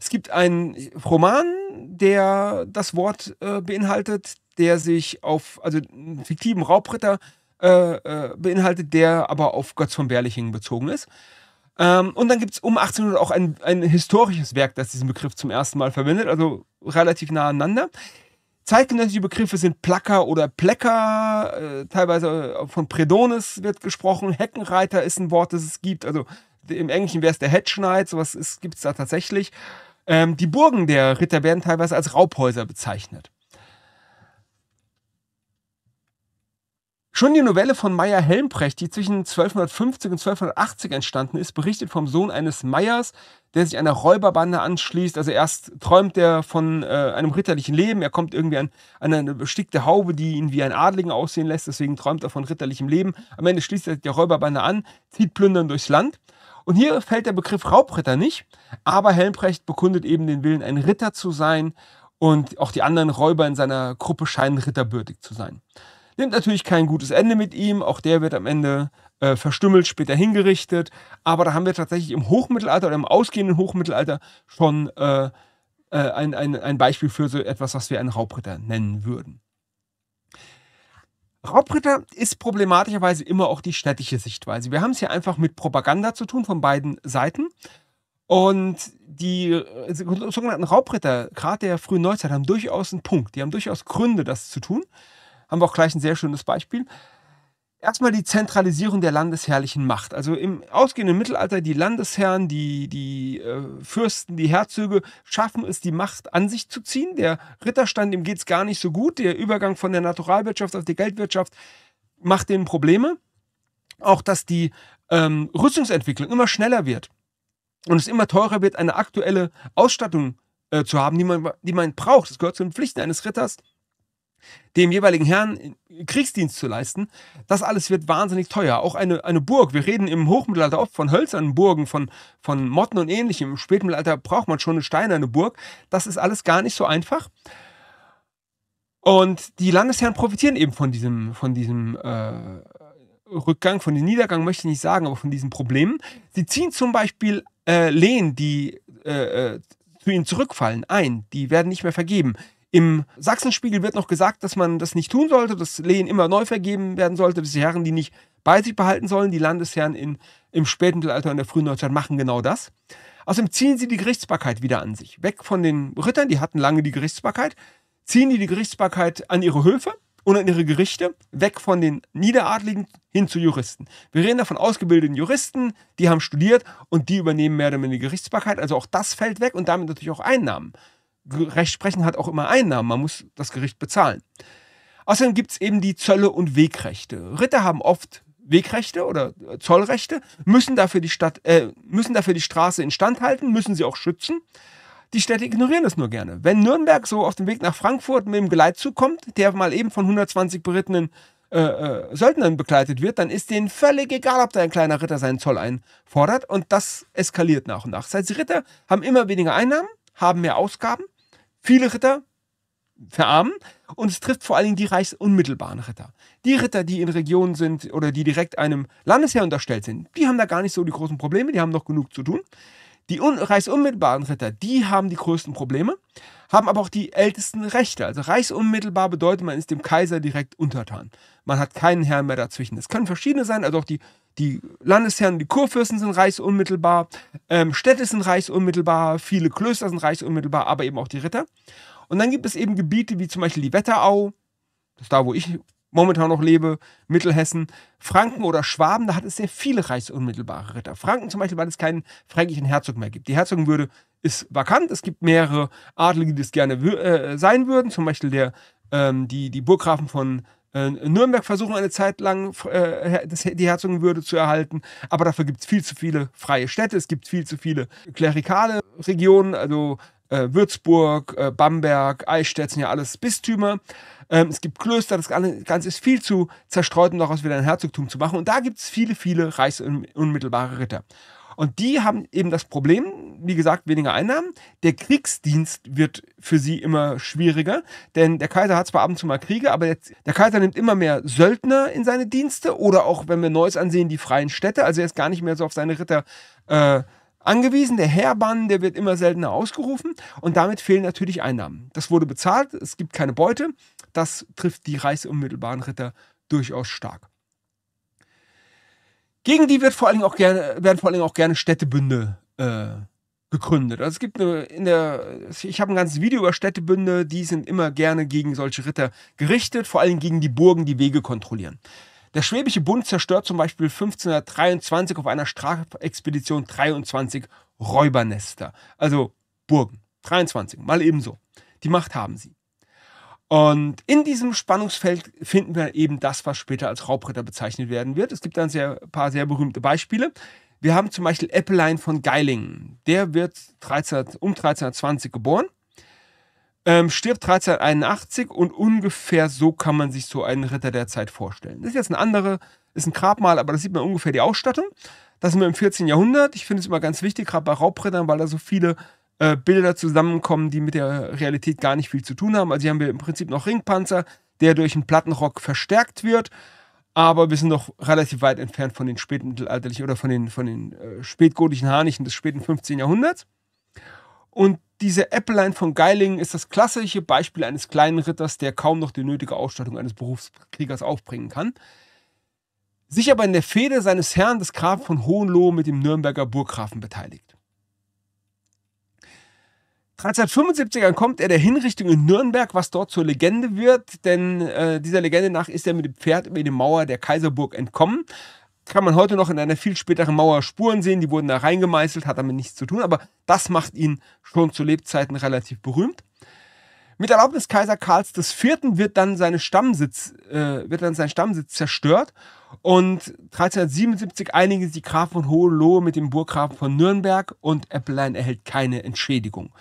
Es gibt einen Roman, der das Wort äh, beinhaltet, der sich auf, also einen fiktiven Raubritter äh, äh, beinhaltet, der aber auf Götz von Berlichingen bezogen ist. Ähm, und dann gibt es um 1800 auch ein, ein historisches Werk, das diesen Begriff zum ersten Mal verwendet, also relativ nahe aneinander. Zeitgenössische Begriffe sind Placker oder Plecker, äh, teilweise äh, von Predonis wird gesprochen, Heckenreiter ist ein Wort, das es gibt, also im Englischen wäre es der Headschneid, sowas gibt es da tatsächlich. Ähm, die Burgen der Ritter werden teilweise als Raubhäuser bezeichnet. Schon die Novelle von Meyer Helmbrecht, die zwischen 1250 und 1280 entstanden ist, berichtet vom Sohn eines Meyers, der sich einer Räuberbande anschließt. Also erst träumt er von äh, einem ritterlichen Leben. Er kommt irgendwie an, an, eine bestickte Haube, die ihn wie ein Adligen aussehen lässt. Deswegen träumt er von ritterlichem Leben. Am Ende schließt er sich der Räuberbande an, zieht plündern durchs Land. Und hier fällt der Begriff Raubritter nicht, aber Helmbrecht bekundet eben den Willen, ein Ritter zu sein und auch die anderen Räuber in seiner Gruppe scheinen ritterbürtig zu sein. Nimmt natürlich kein gutes Ende mit ihm, auch der wird am Ende äh, verstümmelt, später hingerichtet, aber da haben wir tatsächlich im Hochmittelalter oder im ausgehenden Hochmittelalter schon äh, äh ein, ein, ein Beispiel für so etwas, was wir einen Raubritter nennen würden. Raubritter ist problematischerweise immer auch die städtische Sichtweise. Wir haben es hier einfach mit Propaganda zu tun von beiden Seiten. Und die äh, sogenannten Raubritter, gerade der frühen Neuzeit, haben durchaus einen Punkt. Die haben durchaus Gründe, das zu tun. Haben wir auch gleich ein sehr schönes Beispiel. Erstmal die Zentralisierung der landesherrlichen Macht. Also im ausgehenden Mittelalter, die Landesherren, die, die äh, Fürsten, die Herzöge schaffen es, die Macht an sich zu ziehen. Der Ritterstand, dem geht es gar nicht so gut. Der Übergang von der Naturalwirtschaft auf die Geldwirtschaft macht denen Probleme. Auch, dass die ähm, Rüstungsentwicklung immer schneller wird und es immer teurer wird, eine aktuelle Ausstattung äh, zu haben, die man, die man braucht. Das gehört zu den Pflichten eines Ritters, dem jeweiligen Herrn Kriegsdienst zu leisten, das alles wird wahnsinnig teuer. Auch eine, eine Burg, wir reden im Hochmittelalter oft von hölzernen Burgen, von, von Motten und ähnlichem. Im Spätmittelalter braucht man schon eine steinerne Burg. Das ist alles gar nicht so einfach. Und die Landesherren profitieren eben von diesem, von diesem äh, Rückgang, von dem Niedergang möchte ich nicht sagen, aber von diesen Problemen. Sie ziehen zum Beispiel äh, Lehen, die äh, äh, zu ihnen zurückfallen, ein. Die werden nicht mehr vergeben. Im Sachsenspiegel wird noch gesagt, dass man das nicht tun sollte, dass Lehen immer neu vergeben werden sollte, dass die Herren die nicht bei sich behalten sollen. Die Landesherren in, im Spätmittelalter und der frühen Neuzeit machen genau das. Außerdem ziehen sie die Gerichtsbarkeit wieder an sich. Weg von den Rittern, die hatten lange die Gerichtsbarkeit, ziehen die die Gerichtsbarkeit an ihre Höfe und an ihre Gerichte, weg von den Niederadligen hin zu Juristen. Wir reden da von ausgebildeten Juristen, die haben studiert und die übernehmen mehr oder weniger die Gerichtsbarkeit. Also auch das fällt weg und damit natürlich auch Einnahmen. Recht hat auch immer Einnahmen, man muss das Gericht bezahlen. Außerdem gibt es eben die Zölle und Wegrechte. Ritter haben oft Wegrechte oder äh, Zollrechte, müssen dafür die Stadt, äh, müssen dafür die Straße instand halten, müssen sie auch schützen. Die Städte ignorieren das nur gerne. Wenn Nürnberg so auf dem Weg nach Frankfurt mit dem Geleitzug kommt, der mal eben von 120 berittenen äh, äh, Söldnern begleitet wird, dann ist denen völlig egal, ob da ein kleiner Ritter seinen Zoll einfordert. Und das eskaliert nach und nach. Das heißt, die Ritter haben immer weniger Einnahmen, haben mehr Ausgaben Viele Ritter verarmen und es trifft vor allen Dingen die reichsunmittelbaren Ritter. Die Ritter, die in Regionen sind oder die direkt einem Landesherr unterstellt sind, die haben da gar nicht so die großen Probleme, die haben noch genug zu tun. Die reichsunmittelbaren Ritter, die haben die größten Probleme, haben aber auch die ältesten Rechte. Also reichsunmittelbar bedeutet, man ist dem Kaiser direkt untertan. Man hat keinen Herrn mehr dazwischen. Es können verschiedene sein, also auch die, die Landesherren, die Kurfürsten sind reichsunmittelbar, ähm, Städte sind reichsunmittelbar, viele Klöster sind reichsunmittelbar, aber eben auch die Ritter. Und dann gibt es eben Gebiete wie zum Beispiel die Wetterau, das ist da, wo ich momentan noch lebe, Mittelhessen, Franken oder Schwaben, da hat es sehr viele reichsunmittelbare Ritter. Franken zum Beispiel, weil es keinen fränkischen Herzog mehr gibt. Die Herzogenwürde ist vakant. Es gibt mehrere Adlige, die das gerne äh, sein würden. Zum Beispiel der, ähm, die, die Burggrafen von äh, Nürnberg versuchen eine Zeit lang äh, die Herzogenwürde zu erhalten. Aber dafür gibt es viel zu viele freie Städte. Es gibt viel zu viele klerikale Regionen, also äh, Würzburg, äh, Bamberg, Eichstätt sind ja alles Bistümer. Ähm, es gibt Klöster, das Ganze ist viel zu zerstreut, um daraus wieder ein Herzogtum zu machen. Und da gibt es viele, viele reichsunmittelbare Ritter. Und die haben eben das Problem, wie gesagt, weniger Einnahmen. Der Kriegsdienst wird für sie immer schwieriger, denn der Kaiser hat zwar ab und zu mal Kriege, aber der, der Kaiser nimmt immer mehr Söldner in seine Dienste oder auch, wenn wir Neues ansehen, die freien Städte. Also er ist gar nicht mehr so auf seine Ritter äh, angewiesen. Der Heerbann, der wird immer seltener ausgerufen und damit fehlen natürlich Einnahmen. Das wurde bezahlt, es gibt keine Beute. Das trifft die reichsunmittelbaren Ritter durchaus stark. Gegen die wird vor allen auch gerne, werden vor allen Dingen auch gerne Städtebünde äh, gegründet. Also es gibt eine, in der, ich habe ein ganzes Video über Städtebünde, die sind immer gerne gegen solche Ritter gerichtet, vor allem gegen die Burgen, die Wege kontrollieren. Der Schwäbische Bund zerstört zum Beispiel 1523 auf einer Strafexpedition 23 Räubernester, also Burgen. 23, mal ebenso. Die Macht haben sie. Und in diesem Spannungsfeld finden wir eben das, was später als Raubritter bezeichnet werden wird. Es gibt dann sehr, ein paar sehr berühmte Beispiele. Wir haben zum Beispiel Eppelein von Geilingen. Der wird 13, um 1320 geboren ähm, stirbt 1381 und ungefähr so kann man sich so einen Ritter der Zeit vorstellen. Das ist jetzt ein anderer, ist ein Grabmal, aber das sieht man ungefähr die Ausstattung. Das sind wir im 14. Jahrhundert. Ich finde es immer ganz wichtig, gerade bei Raubrittern, weil da so viele äh, Bilder zusammenkommen, die mit der Realität gar nicht viel zu tun haben. Also hier haben wir im Prinzip noch Ringpanzer, der durch einen Plattenrock verstärkt wird. Aber wir sind noch relativ weit entfernt von den spätmittelalterlichen oder von den, von den äh, spätgotischen Harnichen des späten 15. Jahrhunderts. Und diese Äppelein von Geilingen ist das klassische Beispiel eines kleinen Ritters, der kaum noch die nötige Ausstattung eines Berufskriegers aufbringen kann, sich aber in der Fehde seines Herrn, des Grafen von Hohenlohe, mit dem Nürnberger Burggrafen beteiligt. 1375 kommt er der Hinrichtung in Nürnberg, was dort zur Legende wird, denn äh, dieser Legende nach ist er mit dem Pferd über die Mauer der Kaiserburg entkommen, kann man heute noch in einer viel späteren Mauer Spuren sehen, die wurden da reingemeißelt, hat damit nichts zu tun, aber das macht ihn schon zu Lebzeiten relativ berühmt. Mit Erlaubnis Kaiser Karls IV. wird dann, seine Stammsitz, äh, wird dann sein Stammsitz zerstört und 1377 einigen die Grafen von Hohenlohe mit dem Burggrafen von Nürnberg und Eppelein erhält keine Entschädigung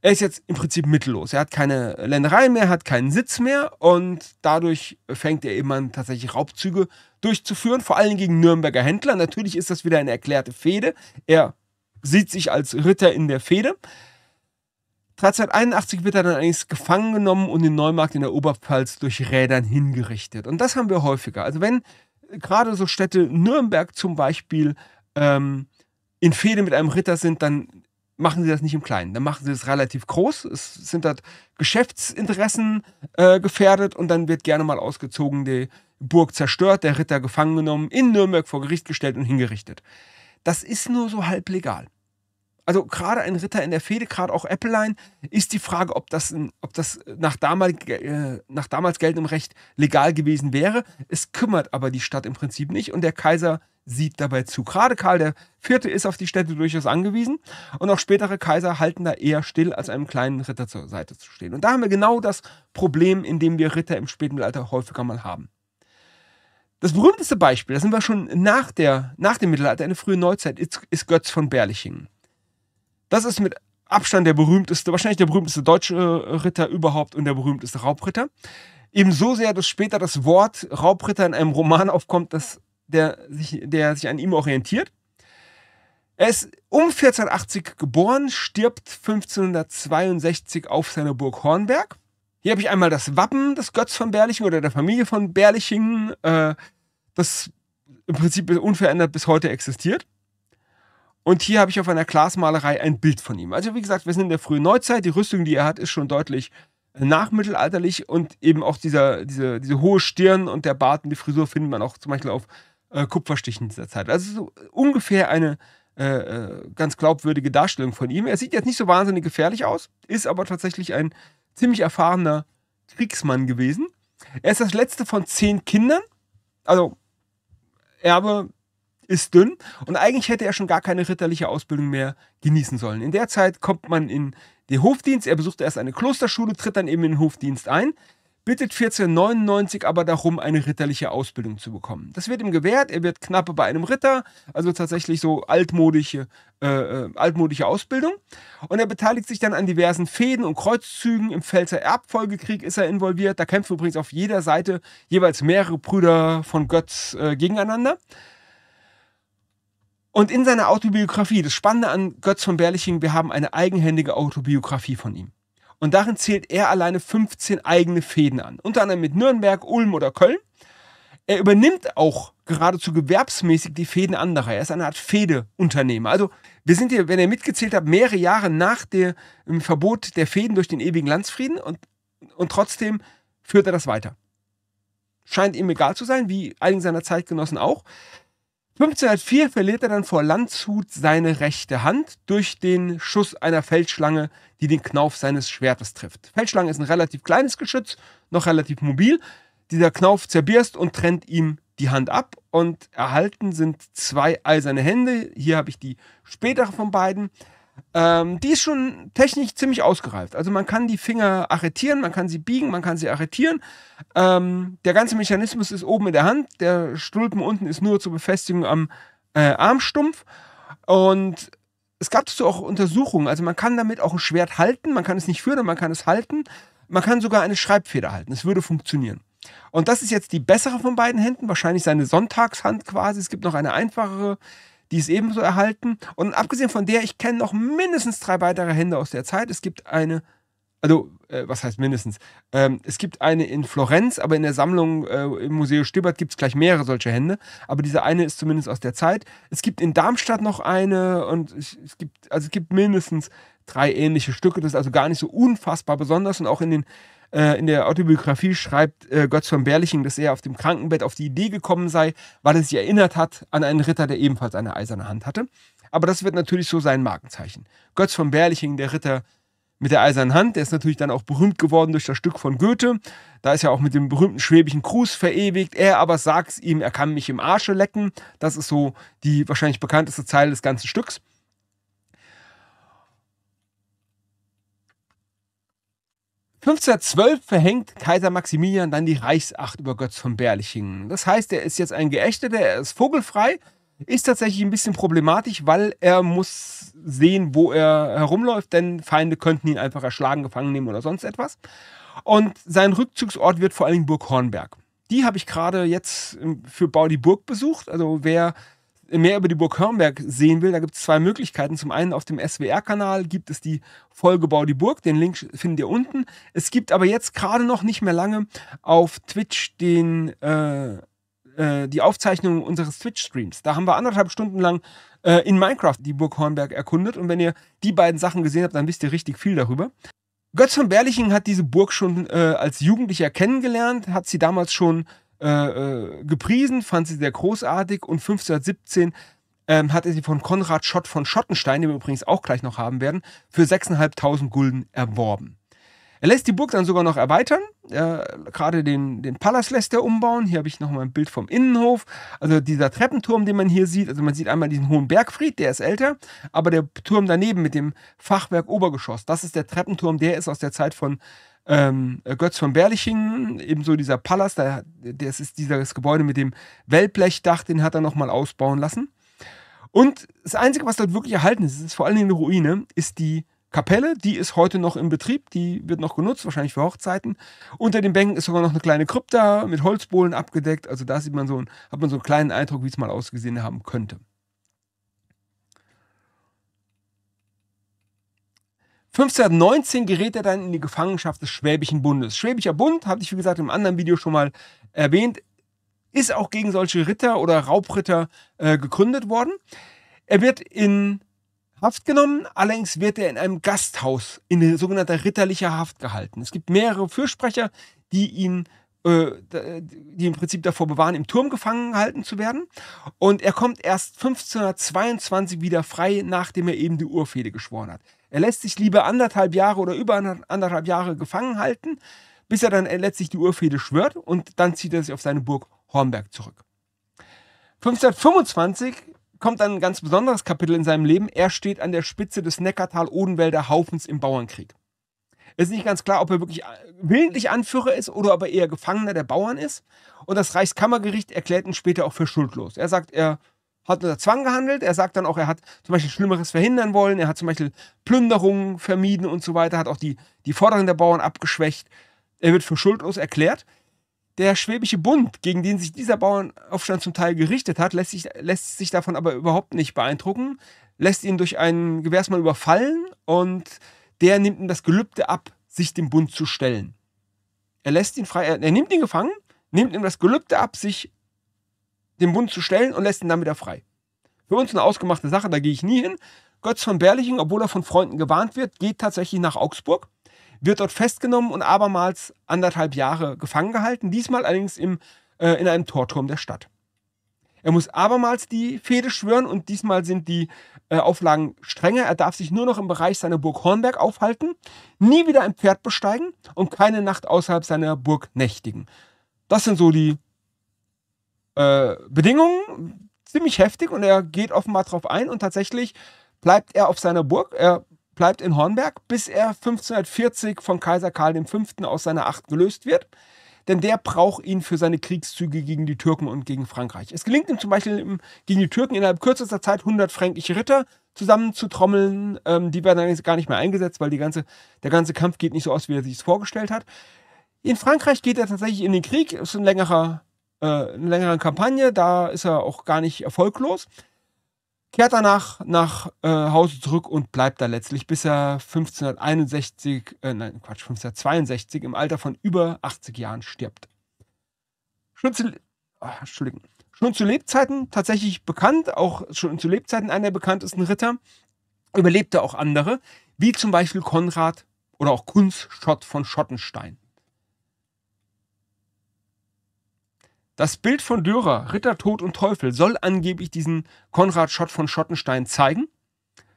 er ist jetzt im Prinzip mittellos. Er hat keine Ländereien mehr, hat keinen Sitz mehr und dadurch fängt er eben an, tatsächlich Raubzüge durchzuführen, vor allem gegen Nürnberger Händler. Natürlich ist das wieder eine erklärte Fehde. Er sieht sich als Ritter in der Fehde. 1381 wird er dann allerdings gefangen genommen und in Neumarkt in der Oberpfalz durch Rädern hingerichtet. Und das haben wir häufiger. Also wenn gerade so Städte Nürnberg zum Beispiel ähm, in Fehde mit einem Ritter sind, dann machen sie das nicht im Kleinen. Dann machen sie das relativ groß. Es sind dort Geschäftsinteressen äh, gefährdet und dann wird gerne mal ausgezogen, die Burg zerstört, der Ritter gefangen genommen, in Nürnberg vor Gericht gestellt und hingerichtet. Das ist nur so halb legal also gerade ein Ritter in der Fehde, gerade auch Appleline, ist die Frage, ob das, ob das nach, damalig, äh, nach damals geltendem Recht legal gewesen wäre. Es kümmert aber die Stadt im Prinzip nicht und der Kaiser sieht dabei zu. Gerade Karl IV. ist auf die Städte durchaus angewiesen und auch spätere Kaiser halten da eher still, als einem kleinen Ritter zur Seite zu stehen. Und da haben wir genau das Problem, in dem wir Ritter im Spätmittelalter häufiger mal haben. Das berühmteste Beispiel, da sind wir schon nach, der, nach dem Mittelalter, eine frühe Neuzeit, ist, ist Götz von Berlichingen. Das ist mit Abstand der berühmteste, wahrscheinlich der berühmteste deutsche äh, Ritter überhaupt und der berühmteste Raubritter. Ebenso sehr, dass später das Wort Raubritter in einem Roman aufkommt, dass der, sich, der sich an ihm orientiert. Er ist um 1480 geboren, stirbt 1562 auf seiner Burg Hornberg. Hier habe ich einmal das Wappen des Götz von Berlichingen oder der Familie von Berlichingen, äh, das im Prinzip unverändert bis heute existiert. Und hier habe ich auf einer Glasmalerei ein Bild von ihm. Also wie gesagt, wir sind in der frühen Neuzeit. Die Rüstung, die er hat, ist schon deutlich äh, nachmittelalterlich und eben auch dieser, diese, diese hohe Stirn und der Bart und die Frisur findet man auch zum Beispiel auf äh, Kupferstichen dieser Zeit. Also so ungefähr eine äh, äh, ganz glaubwürdige Darstellung von ihm. Er sieht jetzt nicht so wahnsinnig gefährlich aus, ist aber tatsächlich ein ziemlich erfahrener Kriegsmann gewesen. Er ist das letzte von zehn Kindern, also Erbe ist dünn und eigentlich hätte er schon gar keine ritterliche Ausbildung mehr genießen sollen. In der Zeit kommt man in den Hofdienst, er besucht erst eine Klosterschule, tritt dann eben in den Hofdienst ein, bittet 1499 aber darum, eine ritterliche Ausbildung zu bekommen. Das wird ihm gewährt, er wird knappe bei einem Ritter, also tatsächlich so altmodische, äh, äh, altmodische Ausbildung. Und er beteiligt sich dann an diversen Fäden und Kreuzzügen. Im Pfälzer Erbfolgekrieg ist er involviert. Da kämpfen übrigens auf jeder Seite jeweils mehrere Brüder von Götz äh, gegeneinander. Und in seiner Autobiografie, das Spannende an Götz von Berliching, wir haben eine eigenhändige Autobiografie von ihm. Und darin zählt er alleine 15 eigene Fäden an. Unter anderem mit Nürnberg, Ulm oder Köln. Er übernimmt auch geradezu gewerbsmäßig die Fäden anderer. Er ist eine Art Fädeunternehmer. Also wir sind hier, wenn ihr mitgezählt habt, mehrere Jahre nach dem Verbot der Fäden durch den ewigen Landsfrieden und, und trotzdem führt er das weiter. Scheint ihm egal zu sein, wie einigen seiner Zeitgenossen auch. 1504 verliert er dann vor Landshut seine rechte Hand durch den Schuss einer Feldschlange, die den Knauf seines Schwertes trifft. Feldschlange ist ein relativ kleines Geschütz, noch relativ mobil. Dieser Knauf zerbierst und trennt ihm die Hand ab und erhalten sind zwei eiserne Hände. Hier habe ich die spätere von beiden. Ähm, die ist schon technisch ziemlich ausgereift. Also man kann die Finger arretieren, man kann sie biegen, man kann sie arretieren. Ähm, der ganze Mechanismus ist oben in der Hand, der Stulpen unten ist nur zur Befestigung am äh, Armstumpf. Und es gab dazu auch Untersuchungen. Also man kann damit auch ein Schwert halten, man kann es nicht führen, man kann es halten. Man kann sogar eine Schreibfeder halten. Es würde funktionieren. Und das ist jetzt die bessere von beiden Händen, wahrscheinlich seine Sonntagshand quasi. Es gibt noch eine einfachere, die ist ebenso erhalten. Und abgesehen von der, ich kenne noch mindestens drei weitere Hände aus der Zeit. Es gibt eine, also, äh, was heißt mindestens? Ähm, es gibt eine in Florenz, aber in der Sammlung äh, im Museum Stübert gibt es gleich mehrere solche Hände. Aber diese eine ist zumindest aus der Zeit. Es gibt in Darmstadt noch eine und ich, es gibt, also es gibt mindestens drei ähnliche Stücke. Das ist also gar nicht so unfassbar besonders. Und auch in den äh, in der Autobiografie schreibt äh, Götz von Berliching, dass er auf dem Krankenbett auf die Idee gekommen sei, weil er sich erinnert hat an einen Ritter, der ebenfalls eine eiserne Hand hatte. Aber das wird natürlich so sein Markenzeichen. Götz von Berliching, der Ritter mit der eisernen Hand, der ist natürlich dann auch berühmt geworden durch das Stück von Goethe. Da ist er auch mit dem berühmten schwäbischen Gruß verewigt. Er aber sagt ihm, er kann mich im Arsche lecken. Das ist so die wahrscheinlich bekannteste Zeile des ganzen Stücks. 1512 verhängt Kaiser Maximilian dann die Reichsacht über Götz von Berlichingen. Das heißt, er ist jetzt ein Geächteter, er ist vogelfrei, ist tatsächlich ein bisschen problematisch, weil er muss sehen, wo er herumläuft, denn Feinde könnten ihn einfach erschlagen, gefangen nehmen oder sonst etwas. Und sein Rückzugsort wird vor allen Dingen Burg Hornberg. Die habe ich gerade jetzt ähm, für Bau die Burg besucht. Also wer mehr über die Burg Hörnberg sehen will, da gibt es zwei Möglichkeiten. Zum einen auf dem SWR-Kanal gibt es die Folge Bau die Burg, den Link findet ihr unten. Es gibt aber jetzt gerade noch nicht mehr lange auf Twitch den, äh, äh, die Aufzeichnung unseres Twitch-Streams. Da haben wir anderthalb Stunden lang äh, in Minecraft die Burg Hornberg erkundet und wenn ihr die beiden Sachen gesehen habt, dann wisst ihr richtig viel darüber. Götz von Berlichingen hat diese Burg schon äh, als Jugendlicher kennengelernt, hat sie damals schon äh, äh, gepriesen, fand sie sehr großartig und 1517 ähm, hat er sie von Konrad Schott von Schottenstein, den wir übrigens auch gleich noch haben werden, für 6.500 Gulden erworben. Er lässt die Burg dann sogar noch erweitern. Äh, Gerade den, den Palast lässt er umbauen. Hier habe ich nochmal ein Bild vom Innenhof. Also dieser Treppenturm, den man hier sieht. Also man sieht einmal diesen hohen Bergfried, der ist älter. Aber der Turm daneben mit dem Fachwerk Obergeschoss, das ist der Treppenturm. Der ist aus der Zeit von ähm, äh, Götz von Berlichingen, ebenso dieser Palast, da, das ist dieses Gebäude mit dem Wellblechdach, den hat er nochmal ausbauen lassen. Und das Einzige, was dort wirklich erhalten ist, ist vor allen Dingen eine Ruine, ist die Kapelle, die ist heute noch im Betrieb, die wird noch genutzt, wahrscheinlich für Hochzeiten. Unter den Bänken ist sogar noch eine kleine Krypta mit Holzbohlen abgedeckt. Also da sieht man so, hat man so einen kleinen Eindruck, wie es mal ausgesehen haben könnte. 1519 gerät er dann in die Gefangenschaft des Schwäbischen Bundes. Schwäbischer Bund, hatte ich wie gesagt im anderen Video schon mal erwähnt, ist auch gegen solche Ritter oder Raubritter äh, gegründet worden. Er wird in Haft genommen, allerdings wird er in einem Gasthaus in sogenannter ritterlicher Haft gehalten. Es gibt mehrere Fürsprecher, die ihn äh, die im Prinzip davor bewahren, im Turm gefangen gehalten zu werden. Und er kommt erst 1522 wieder frei, nachdem er eben die Urfehde geschworen hat. Er lässt sich lieber anderthalb Jahre oder über anderthalb Jahre gefangen halten, bis er dann letztlich die Urfehde schwört und dann zieht er sich auf seine Burg Hornberg zurück. 1525 kommt dann ein ganz besonderes Kapitel in seinem Leben. Er steht an der Spitze des Neckartal-Odenwälder Haufens im Bauernkrieg. Es ist nicht ganz klar, ob er wirklich äh, willentlich Anführer ist oder ob er eher Gefangener der Bauern ist. Und das Reichskammergericht erklärt ihn später auch für schuldlos. Er sagt, er hat unter Zwang gehandelt. Er sagt dann auch, er hat zum Beispiel Schlimmeres verhindern wollen, er hat zum Beispiel Plünderungen vermieden und so weiter, hat auch die, die Forderungen der Bauern abgeschwächt. Er wird für schuldlos erklärt. Der Schwäbische Bund, gegen den sich dieser Bauernaufstand zum Teil gerichtet hat, lässt sich, lässt sich davon aber überhaupt nicht beeindrucken, lässt ihn durch einen Gewehrsmann überfallen und der nimmt ihm das Gelübde ab, sich dem Bund zu stellen. Er lässt ihn frei, er, er nimmt ihn gefangen, nimmt ihm das Gelübde ab, sich dem Bund zu stellen und lässt ihn dann wieder frei. Für uns eine ausgemachte Sache, da gehe ich nie hin. Götz von Berliching, obwohl er von Freunden gewarnt wird, geht tatsächlich nach Augsburg, wird dort festgenommen und abermals anderthalb Jahre gefangen gehalten, diesmal allerdings im, äh, in einem Torturm der Stadt. Er muss abermals die Fehde schwören und diesmal sind die äh, Auflagen strenger. Er darf sich nur noch im Bereich seiner Burg Hornberg aufhalten, nie wieder ein Pferd besteigen und keine Nacht außerhalb seiner Burg nächtigen. Das sind so die äh, Bedingungen ziemlich heftig und er geht offenbar drauf ein und tatsächlich bleibt er auf seiner Burg, er bleibt in Hornberg, bis er 1540 von Kaiser Karl V. aus seiner Acht gelöst wird. Denn der braucht ihn für seine Kriegszüge gegen die Türken und gegen Frankreich. Es gelingt ihm zum Beispiel gegen die Türken innerhalb kürzester Zeit 100 fränkische Ritter zusammenzutrommeln. Ähm, die werden dann gar nicht mehr eingesetzt, weil ganze, der ganze Kampf geht nicht so aus, wie er sich es vorgestellt hat. In Frankreich geht er tatsächlich in den Krieg, ist ein längerer äh, eine längere Kampagne, da ist er auch gar nicht erfolglos. Kehrt danach nach äh, Hause zurück und bleibt da letztlich, bis er 1561, äh, nein, Quatsch, 1562 im Alter von über 80 Jahren stirbt. Schon zu, ach, Entschuldigung. Schon zu Lebzeiten tatsächlich bekannt, auch schon zu Lebzeiten einer der bekanntesten Ritter, überlebte auch andere, wie zum Beispiel Konrad oder auch Kunz Schott von Schottenstein. Das Bild von Dürer, Ritter, Tod und Teufel, soll angeblich diesen Konrad Schott von Schottenstein zeigen.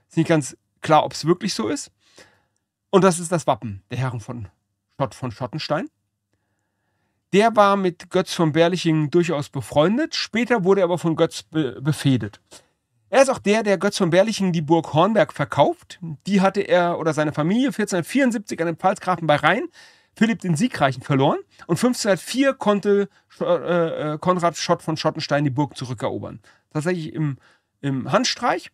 Ist nicht ganz klar, ob es wirklich so ist. Und das ist das Wappen der Herren von Schott von Schottenstein. Der war mit Götz von Berlichingen durchaus befreundet. Später wurde er aber von Götz be befehdet. Er ist auch der, der Götz von Berlichingen die Burg Hornberg verkauft. Die hatte er oder seine Familie 1474 an den Pfalzgrafen bei Rhein Philipp den Siegreichen verloren und 1504 konnte äh, äh Konrad Schott von Schottenstein die Burg zurückerobern. Tatsächlich im, im Handstreich.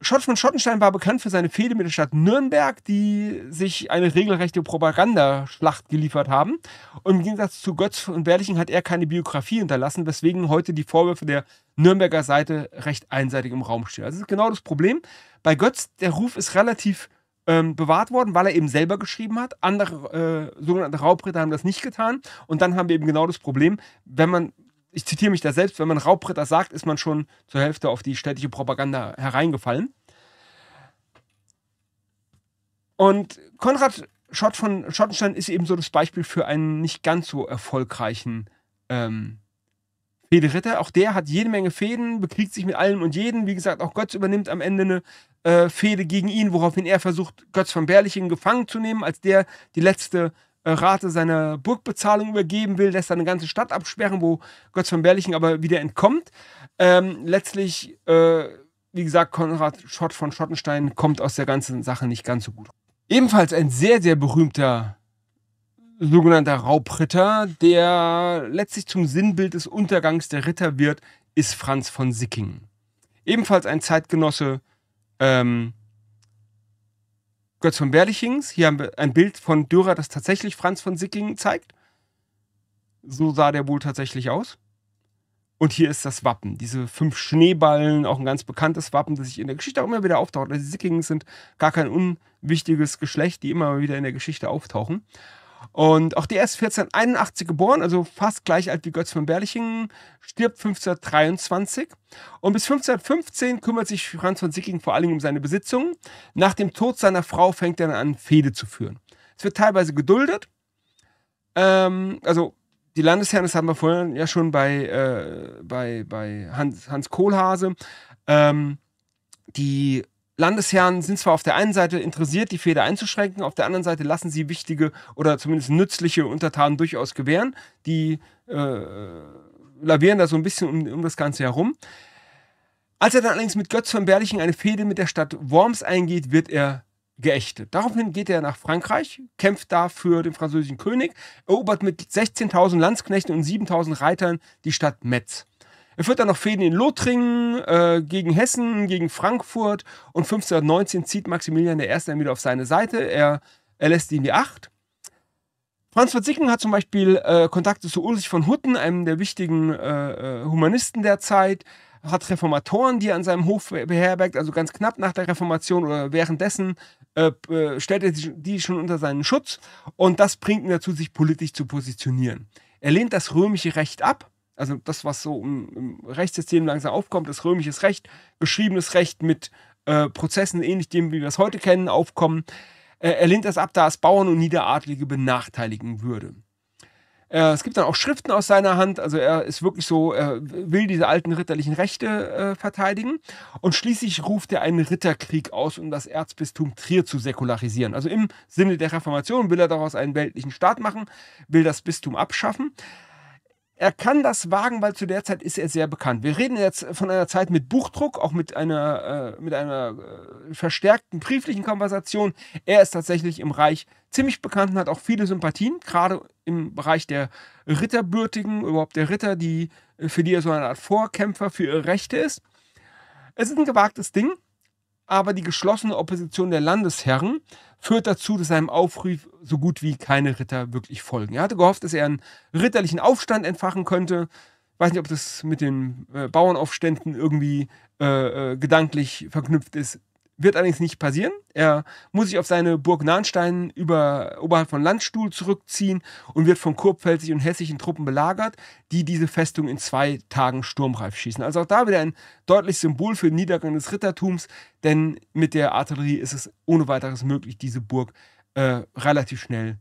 Schott von Schottenstein war bekannt für seine Fehde mit der Stadt Nürnberg, die sich eine regelrechte Propagandaschlacht geliefert haben. Und im Gegensatz zu Götz von Berliching hat er keine Biografie hinterlassen, weswegen heute die Vorwürfe der Nürnberger Seite recht einseitig im Raum stehen. das also ist genau das Problem. Bei Götz, der Ruf ist relativ ähm, bewahrt worden, weil er eben selber geschrieben hat. Andere äh, sogenannte Raubritter haben das nicht getan. Und dann haben wir eben genau das Problem, wenn man, ich zitiere mich da selbst, wenn man Raubritter sagt, ist man schon zur Hälfte auf die städtische Propaganda hereingefallen. Und Konrad Schott von Schottenstein ist eben so das Beispiel für einen nicht ganz so erfolgreichen ähm, Federitter. Auch der hat jede Menge Fäden, bekriegt sich mit allem und jeden. Wie gesagt, auch Götz übernimmt am Ende eine äh, Fehde gegen ihn, woraufhin er versucht, Götz von Berlichingen gefangen zu nehmen, als der die letzte äh, Rate seiner Burgbezahlung übergeben will, lässt dann eine ganze Stadt absperren, wo Götz von Berlichingen aber wieder entkommt. Ähm, letztlich, äh, wie gesagt, Konrad Schott von Schottenstein kommt aus der ganzen Sache nicht ganz so gut. Ebenfalls ein sehr, sehr berühmter sogenannter Raubritter, der letztlich zum Sinnbild des Untergangs der Ritter wird, ist Franz von Sickingen. Ebenfalls ein Zeitgenosse ähm, Götz von Berlichings. Hier haben wir ein Bild von Dürer, das tatsächlich Franz von Sickingen zeigt. So sah der wohl tatsächlich aus. Und hier ist das Wappen. Diese fünf Schneeballen, auch ein ganz bekanntes Wappen, das sich in der Geschichte auch immer wieder auftaucht. Also die Sickingen sind gar kein unwichtiges Geschlecht, die immer wieder in der Geschichte auftauchen. Und auch der ist 1481 geboren, also fast gleich alt wie Götz von Berlichingen, stirbt 1523. Und bis 1515 kümmert sich Franz von Sickingen vor allem um seine Besitzungen. Nach dem Tod seiner Frau fängt er dann an, Fehde zu führen. Es wird teilweise geduldet. Ähm, also die Landesherren, das haben wir vorhin ja schon bei, äh, bei, bei Hans, Hans Kohlhase. Ähm, die Landesherren sind zwar auf der einen Seite interessiert, die Fehde einzuschränken, auf der anderen Seite lassen sie wichtige oder zumindest nützliche Untertanen durchaus gewähren. Die äh, lavieren da so ein bisschen um, um das Ganze herum. Als er dann allerdings mit Götz von Berlichingen eine Fehde mit der Stadt Worms eingeht, wird er geächtet. Daraufhin geht er nach Frankreich, kämpft da für den französischen König, erobert mit 16.000 Landsknechten und 7.000 Reitern die Stadt Metz. Er führt dann noch Fäden in Lothringen, äh, gegen Hessen, gegen Frankfurt und 1519 zieht Maximilian I. dann wieder auf seine Seite. Er, er lässt ihn die Acht. Franz von Sicken hat zum Beispiel äh, Kontakte zu Ulrich von Hutten, einem der wichtigen äh, äh Humanisten der Zeit, hat Reformatoren, die er an seinem Hof beherbergt, also ganz knapp nach der Reformation oder währenddessen äh, äh stellt er die schon unter seinen Schutz und das bringt ihn dazu, sich politisch zu positionieren. Er lehnt das römische Recht ab, also das, was so im, im Rechtssystem langsam aufkommt, ist römisches Recht, geschriebenes Recht mit äh, Prozessen ähnlich dem, wie wir es heute kennen, aufkommen. Äh, er lehnt das ab, da es Bauern und Niederadlige benachteiligen würde. Äh, es gibt dann auch Schriften aus seiner Hand, also er ist wirklich so, er will diese alten ritterlichen Rechte äh, verteidigen. Und schließlich ruft er einen Ritterkrieg aus, um das Erzbistum Trier zu säkularisieren. Also im Sinne der Reformation will er daraus einen weltlichen Staat machen, will das Bistum abschaffen. Er kann das wagen, weil zu der Zeit ist er sehr bekannt. Wir reden jetzt von einer Zeit mit Buchdruck, auch mit einer, äh, mit einer äh, verstärkten brieflichen Konversation. Er ist tatsächlich im Reich ziemlich bekannt und hat auch viele Sympathien, gerade im Bereich der Ritterbürtigen, überhaupt der Ritter, die, äh, für die er so eine Art Vorkämpfer für ihre Rechte ist. Es ist ein gewagtes Ding, aber die geschlossene Opposition der Landesherren führt dazu, dass seinem Aufruf so gut wie keine Ritter wirklich folgen. Er hatte gehofft, dass er einen ritterlichen Aufstand entfachen könnte. Ich weiß nicht, ob das mit den äh, Bauernaufständen irgendwie äh, äh gedanklich verknüpft ist. Wird allerdings nicht passieren. Er muss sich auf seine Burg Nahnstein über, oberhalb von Landstuhl zurückziehen und wird von kurpfälzig und hessischen Truppen belagert, die diese Festung in zwei Tagen sturmreif schießen. Also auch da wieder ein deutliches Symbol für den Niedergang des Rittertums, denn mit der Artillerie ist es ohne weiteres möglich, diese Burg äh, relativ schnell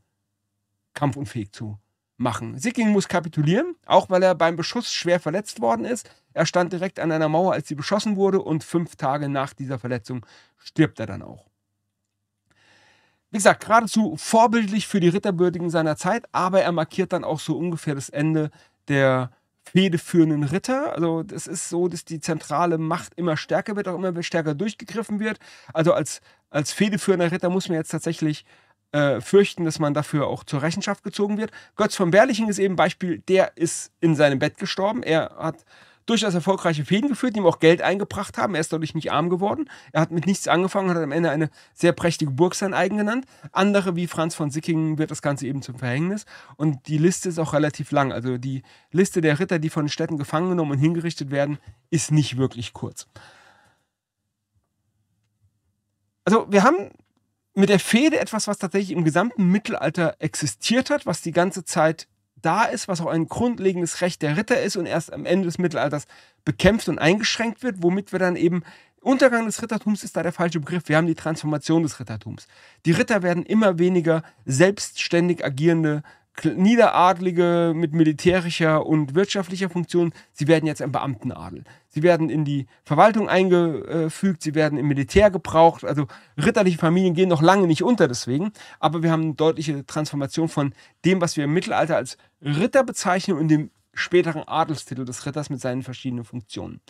kampfunfähig zu machen. Sicking muss kapitulieren, auch weil er beim Beschuss schwer verletzt worden ist. Er stand direkt an einer Mauer, als sie beschossen wurde, und fünf Tage nach dieser Verletzung stirbt er dann auch. Wie gesagt, geradezu vorbildlich für die Ritterbürdigen seiner Zeit, aber er markiert dann auch so ungefähr das Ende der fehdeführenden Ritter. Also es ist so, dass die zentrale Macht immer stärker wird, auch immer stärker durchgegriffen wird. Also als, als fehdeführender Ritter muss man jetzt tatsächlich äh, fürchten, dass man dafür auch zur Rechenschaft gezogen wird. Götz von Berliching ist eben ein Beispiel, der ist in seinem Bett gestorben. Er hat durchaus erfolgreiche Fäden geführt, die ihm auch Geld eingebracht haben. Er ist dadurch nicht arm geworden. Er hat mit nichts angefangen, hat am Ende eine sehr prächtige Burg sein eigen genannt. Andere wie Franz von Sickingen wird das Ganze eben zum Verhängnis. Und die Liste ist auch relativ lang. Also die Liste der Ritter, die von Städten gefangen genommen und hingerichtet werden, ist nicht wirklich kurz. Also wir haben mit der Fehde etwas, was tatsächlich im gesamten Mittelalter existiert hat, was die ganze Zeit da ist, was auch ein grundlegendes Recht der Ritter ist und erst am Ende des Mittelalters bekämpft und eingeschränkt wird, womit wir dann eben Untergang des Rittertums ist da der falsche Begriff. Wir haben die Transformation des Rittertums. Die Ritter werden immer weniger selbstständig agierende Niederadlige mit militärischer und wirtschaftlicher Funktion, sie werden jetzt ein Beamtenadel. Sie werden in die Verwaltung eingefügt, sie werden im Militär gebraucht. Also ritterliche Familien gehen noch lange nicht unter deswegen, aber wir haben eine deutliche Transformation von dem, was wir im Mittelalter als Ritter bezeichnen und dem späteren Adelstitel des Ritters mit seinen verschiedenen Funktionen.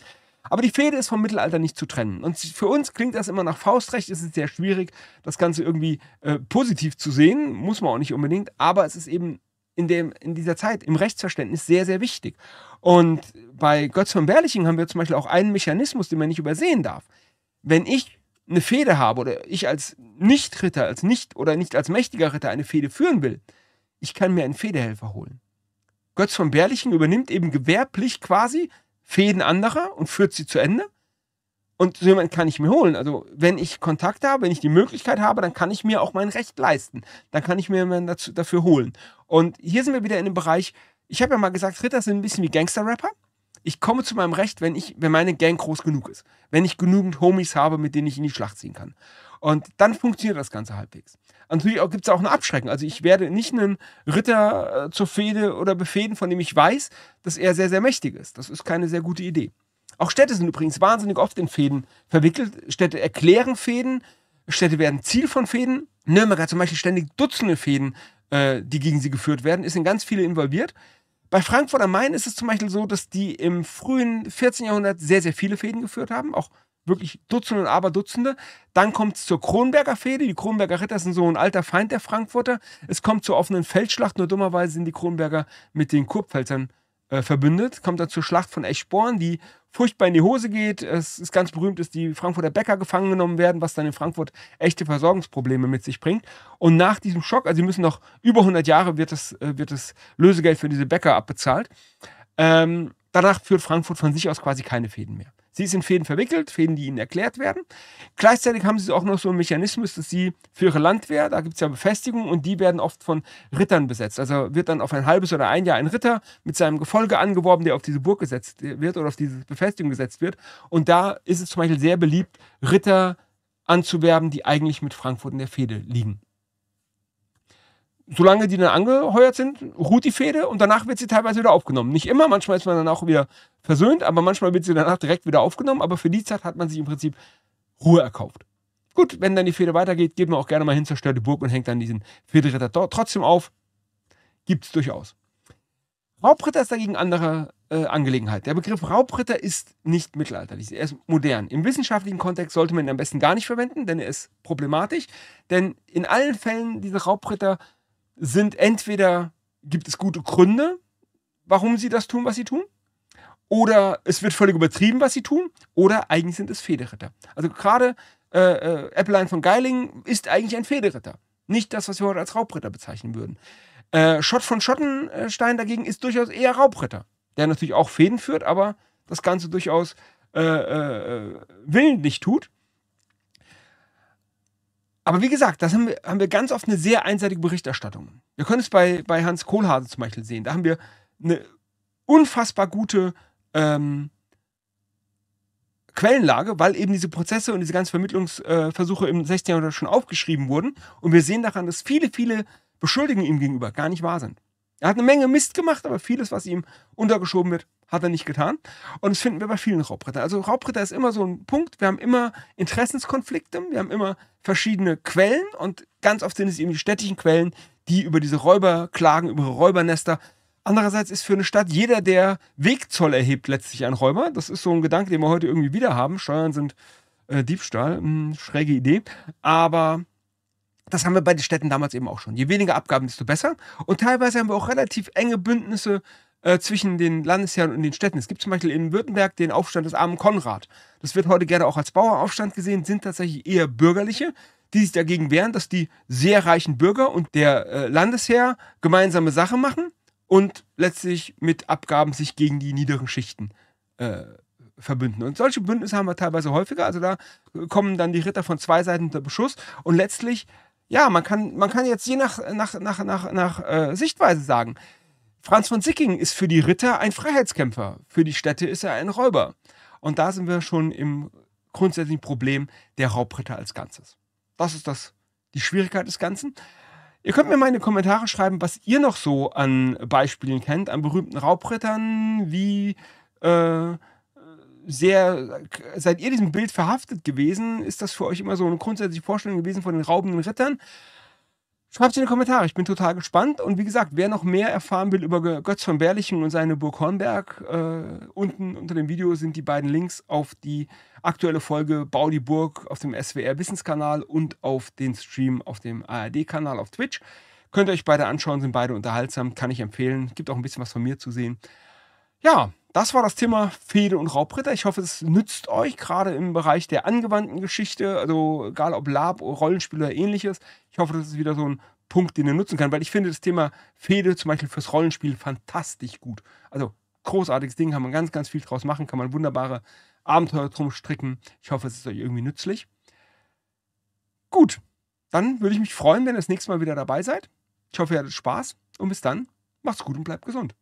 Aber die Fehde ist vom Mittelalter nicht zu trennen. Und für uns klingt das immer nach Faustrecht. Es ist sehr schwierig, das Ganze irgendwie äh, positiv zu sehen. Muss man auch nicht unbedingt. Aber es ist eben in, dem, in dieser Zeit im Rechtsverständnis sehr, sehr wichtig. Und bei Götz von Berliching haben wir zum Beispiel auch einen Mechanismus, den man nicht übersehen darf. Wenn ich eine Fehde habe oder ich als Nichtritter, als nicht oder nicht als mächtiger Ritter eine Fehde führen will, ich kann mir einen Fehdehelfer holen. Götz von Berliching übernimmt eben gewerblich quasi Fäden anderer und führt sie zu Ende. Und so jemanden kann ich mir holen. Also wenn ich Kontakt habe, wenn ich die Möglichkeit habe, dann kann ich mir auch mein Recht leisten. Dann kann ich mir jemanden dazu, dafür holen. Und hier sind wir wieder in dem Bereich, ich habe ja mal gesagt, Ritter sind ein bisschen wie Gangster-Rapper. Ich komme zu meinem Recht, wenn, ich, wenn meine Gang groß genug ist. Wenn ich genügend Homies habe, mit denen ich in die Schlacht ziehen kann. Und dann funktioniert das Ganze halbwegs natürlich gibt es auch eine Abschrecken. Also ich werde nicht einen Ritter äh, zur Fehde oder befehden, von dem ich weiß, dass er sehr, sehr mächtig ist. Das ist keine sehr gute Idee. Auch Städte sind übrigens wahnsinnig oft in Fäden verwickelt. Städte erklären Fäden, Städte werden Ziel von Fäden. Nürnberg hat zum Beispiel ständig Dutzende Fäden, äh, die gegen sie geführt werden, ist in ganz viele involviert. Bei Frankfurt am Main ist es zum Beispiel so, dass die im frühen 14. Jahrhundert sehr, sehr viele Fäden geführt haben, auch wirklich Dutzende und Aberdutzende. Dann kommt es zur Kronberger Fehde. Die Kronberger Ritter sind so ein alter Feind der Frankfurter. Es kommt zur offenen Feldschlacht, nur dummerweise sind die Kronberger mit den Kurpfälzern äh, verbündet. Kommt dann zur Schlacht von Eschborn, die furchtbar in die Hose geht. Es ist ganz berühmt, dass die Frankfurter Bäcker gefangen genommen werden, was dann in Frankfurt echte Versorgungsprobleme mit sich bringt. Und nach diesem Schock, also sie müssen noch über 100 Jahre, wird das, äh, wird das Lösegeld für diese Bäcker abbezahlt. Ähm, danach führt Frankfurt von sich aus quasi keine Fäden mehr. Sie ist in Fäden verwickelt, Fäden, die ihnen erklärt werden. Gleichzeitig haben sie auch noch so einen Mechanismus, dass sie für ihre Landwehr, da gibt es ja Befestigungen und die werden oft von Rittern besetzt. Also wird dann auf ein halbes oder ein Jahr ein Ritter mit seinem Gefolge angeworben, der auf diese Burg gesetzt wird oder auf diese Befestigung gesetzt wird. Und da ist es zum Beispiel sehr beliebt, Ritter anzuwerben, die eigentlich mit Frankfurt in der Fehde liegen solange die dann angeheuert sind, ruht die Fehde und danach wird sie teilweise wieder aufgenommen. Nicht immer, manchmal ist man dann auch wieder versöhnt, aber manchmal wird sie danach direkt wieder aufgenommen. Aber für die Zeit hat man sich im Prinzip Ruhe erkauft. Gut, wenn dann die Fehde weitergeht, geht man auch gerne mal hin, zerstört die Burg und hängt dann diesen dort trotzdem auf. Gibt es durchaus. Raubritter ist dagegen andere äh, Angelegenheit. Der Begriff Raubritter ist nicht mittelalterlich, er ist modern. Im wissenschaftlichen Kontext sollte man ihn am besten gar nicht verwenden, denn er ist problematisch. Denn in allen Fällen diese Raubritter sind entweder gibt es gute Gründe, warum sie das tun, was sie tun, oder es wird völlig übertrieben, was sie tun, oder eigentlich sind es Federritter. Also gerade äh, äh, Applein von Geiling ist eigentlich ein Federritter. Nicht das, was wir heute als Raubritter bezeichnen würden. Äh, Schott von Schottenstein dagegen ist durchaus eher Raubritter, der natürlich auch Fäden führt, aber das Ganze durchaus äh, äh, äh, willentlich tut. Aber wie gesagt, das haben wir, haben wir ganz oft eine sehr einseitige Berichterstattung. Wir können es bei, bei Hans Kohlhase zum Beispiel sehen. Da haben wir eine unfassbar gute ähm, Quellenlage, weil eben diese Prozesse und diese ganzen Vermittlungsversuche äh, im 16. Jahrhundert schon aufgeschrieben wurden. Und wir sehen daran, dass viele, viele Beschuldigungen ihm gegenüber gar nicht wahr sind. Er hat eine Menge Mist gemacht, aber vieles, was ihm untergeschoben wird, hat er nicht getan. Und das finden wir bei vielen Raubrittern. Also Raubritter ist immer so ein Punkt. Wir haben immer Interessenskonflikte, wir haben immer verschiedene Quellen und ganz oft sind es eben die städtischen Quellen, die über diese Räuber klagen, über Räubernester. Andererseits ist für eine Stadt jeder, der Wegzoll erhebt, letztlich ein Räuber. Das ist so ein Gedanke, den wir heute irgendwie wieder haben. Steuern sind äh, Diebstahl, mh, hm, schräge Idee. Aber das haben wir bei den Städten damals eben auch schon. Je weniger Abgaben, desto besser. Und teilweise haben wir auch relativ enge Bündnisse äh, zwischen den Landesherren und den Städten. Es gibt zum Beispiel in Württemberg den Aufstand des armen Konrad. Das wird heute gerne auch als Bauernaufstand gesehen, sind tatsächlich eher bürgerliche, die sich dagegen wehren, dass die sehr reichen Bürger und der äh, Landesherr gemeinsame Sache machen und letztlich mit Abgaben sich gegen die niederen Schichten äh, verbünden. Und solche Bündnisse haben wir teilweise häufiger. Also da kommen dann die Ritter von zwei Seiten unter Beschuss und letztlich ja, man kann, man kann jetzt je nach, nach, nach, nach, nach äh, Sichtweise sagen, Franz von Sicking ist für die Ritter ein Freiheitskämpfer, für die Städte ist er ein Räuber. Und da sind wir schon im grundsätzlichen Problem der Raubritter als Ganzes. Das ist das, die Schwierigkeit des Ganzen. Ihr könnt mir mal in die Kommentare schreiben, was ihr noch so an Beispielen kennt, an berühmten Raubrittern, wie äh, sehr seid ihr diesem Bild verhaftet gewesen? Ist das für euch immer so eine grundsätzliche Vorstellung gewesen von den raubenden Rittern? Schreibt es in die Kommentare, ich bin total gespannt. Und wie gesagt, wer noch mehr erfahren will über Götz von Berlichingen und seine Burg Hornberg, äh, unten unter dem Video sind die beiden Links auf die aktuelle Folge Bau die Burg auf dem SWR Wissenskanal und auf den Stream auf dem ARD-Kanal auf Twitch. Könnt ihr euch beide anschauen, sind beide unterhaltsam, kann ich empfehlen. Gibt auch ein bisschen was von mir zu sehen. Ja, das war das Thema Fehde und Raubritter. Ich hoffe, es nützt euch gerade im Bereich der angewandten Geschichte, also egal ob Lab, Rollenspiel oder ähnliches. Ich hoffe, das ist wieder so ein Punkt, den ihr nutzen kann, weil ich finde das Thema Fehde zum Beispiel fürs Rollenspiel fantastisch gut. Also großartiges Ding, kann man ganz, ganz viel draus machen, kann man wunderbare Abenteuer drum stricken. Ich hoffe, es ist euch irgendwie nützlich. Gut, dann würde ich mich freuen, wenn ihr das nächste Mal wieder dabei seid. Ich hoffe, ihr hattet Spaß und bis dann, macht's gut und bleibt gesund.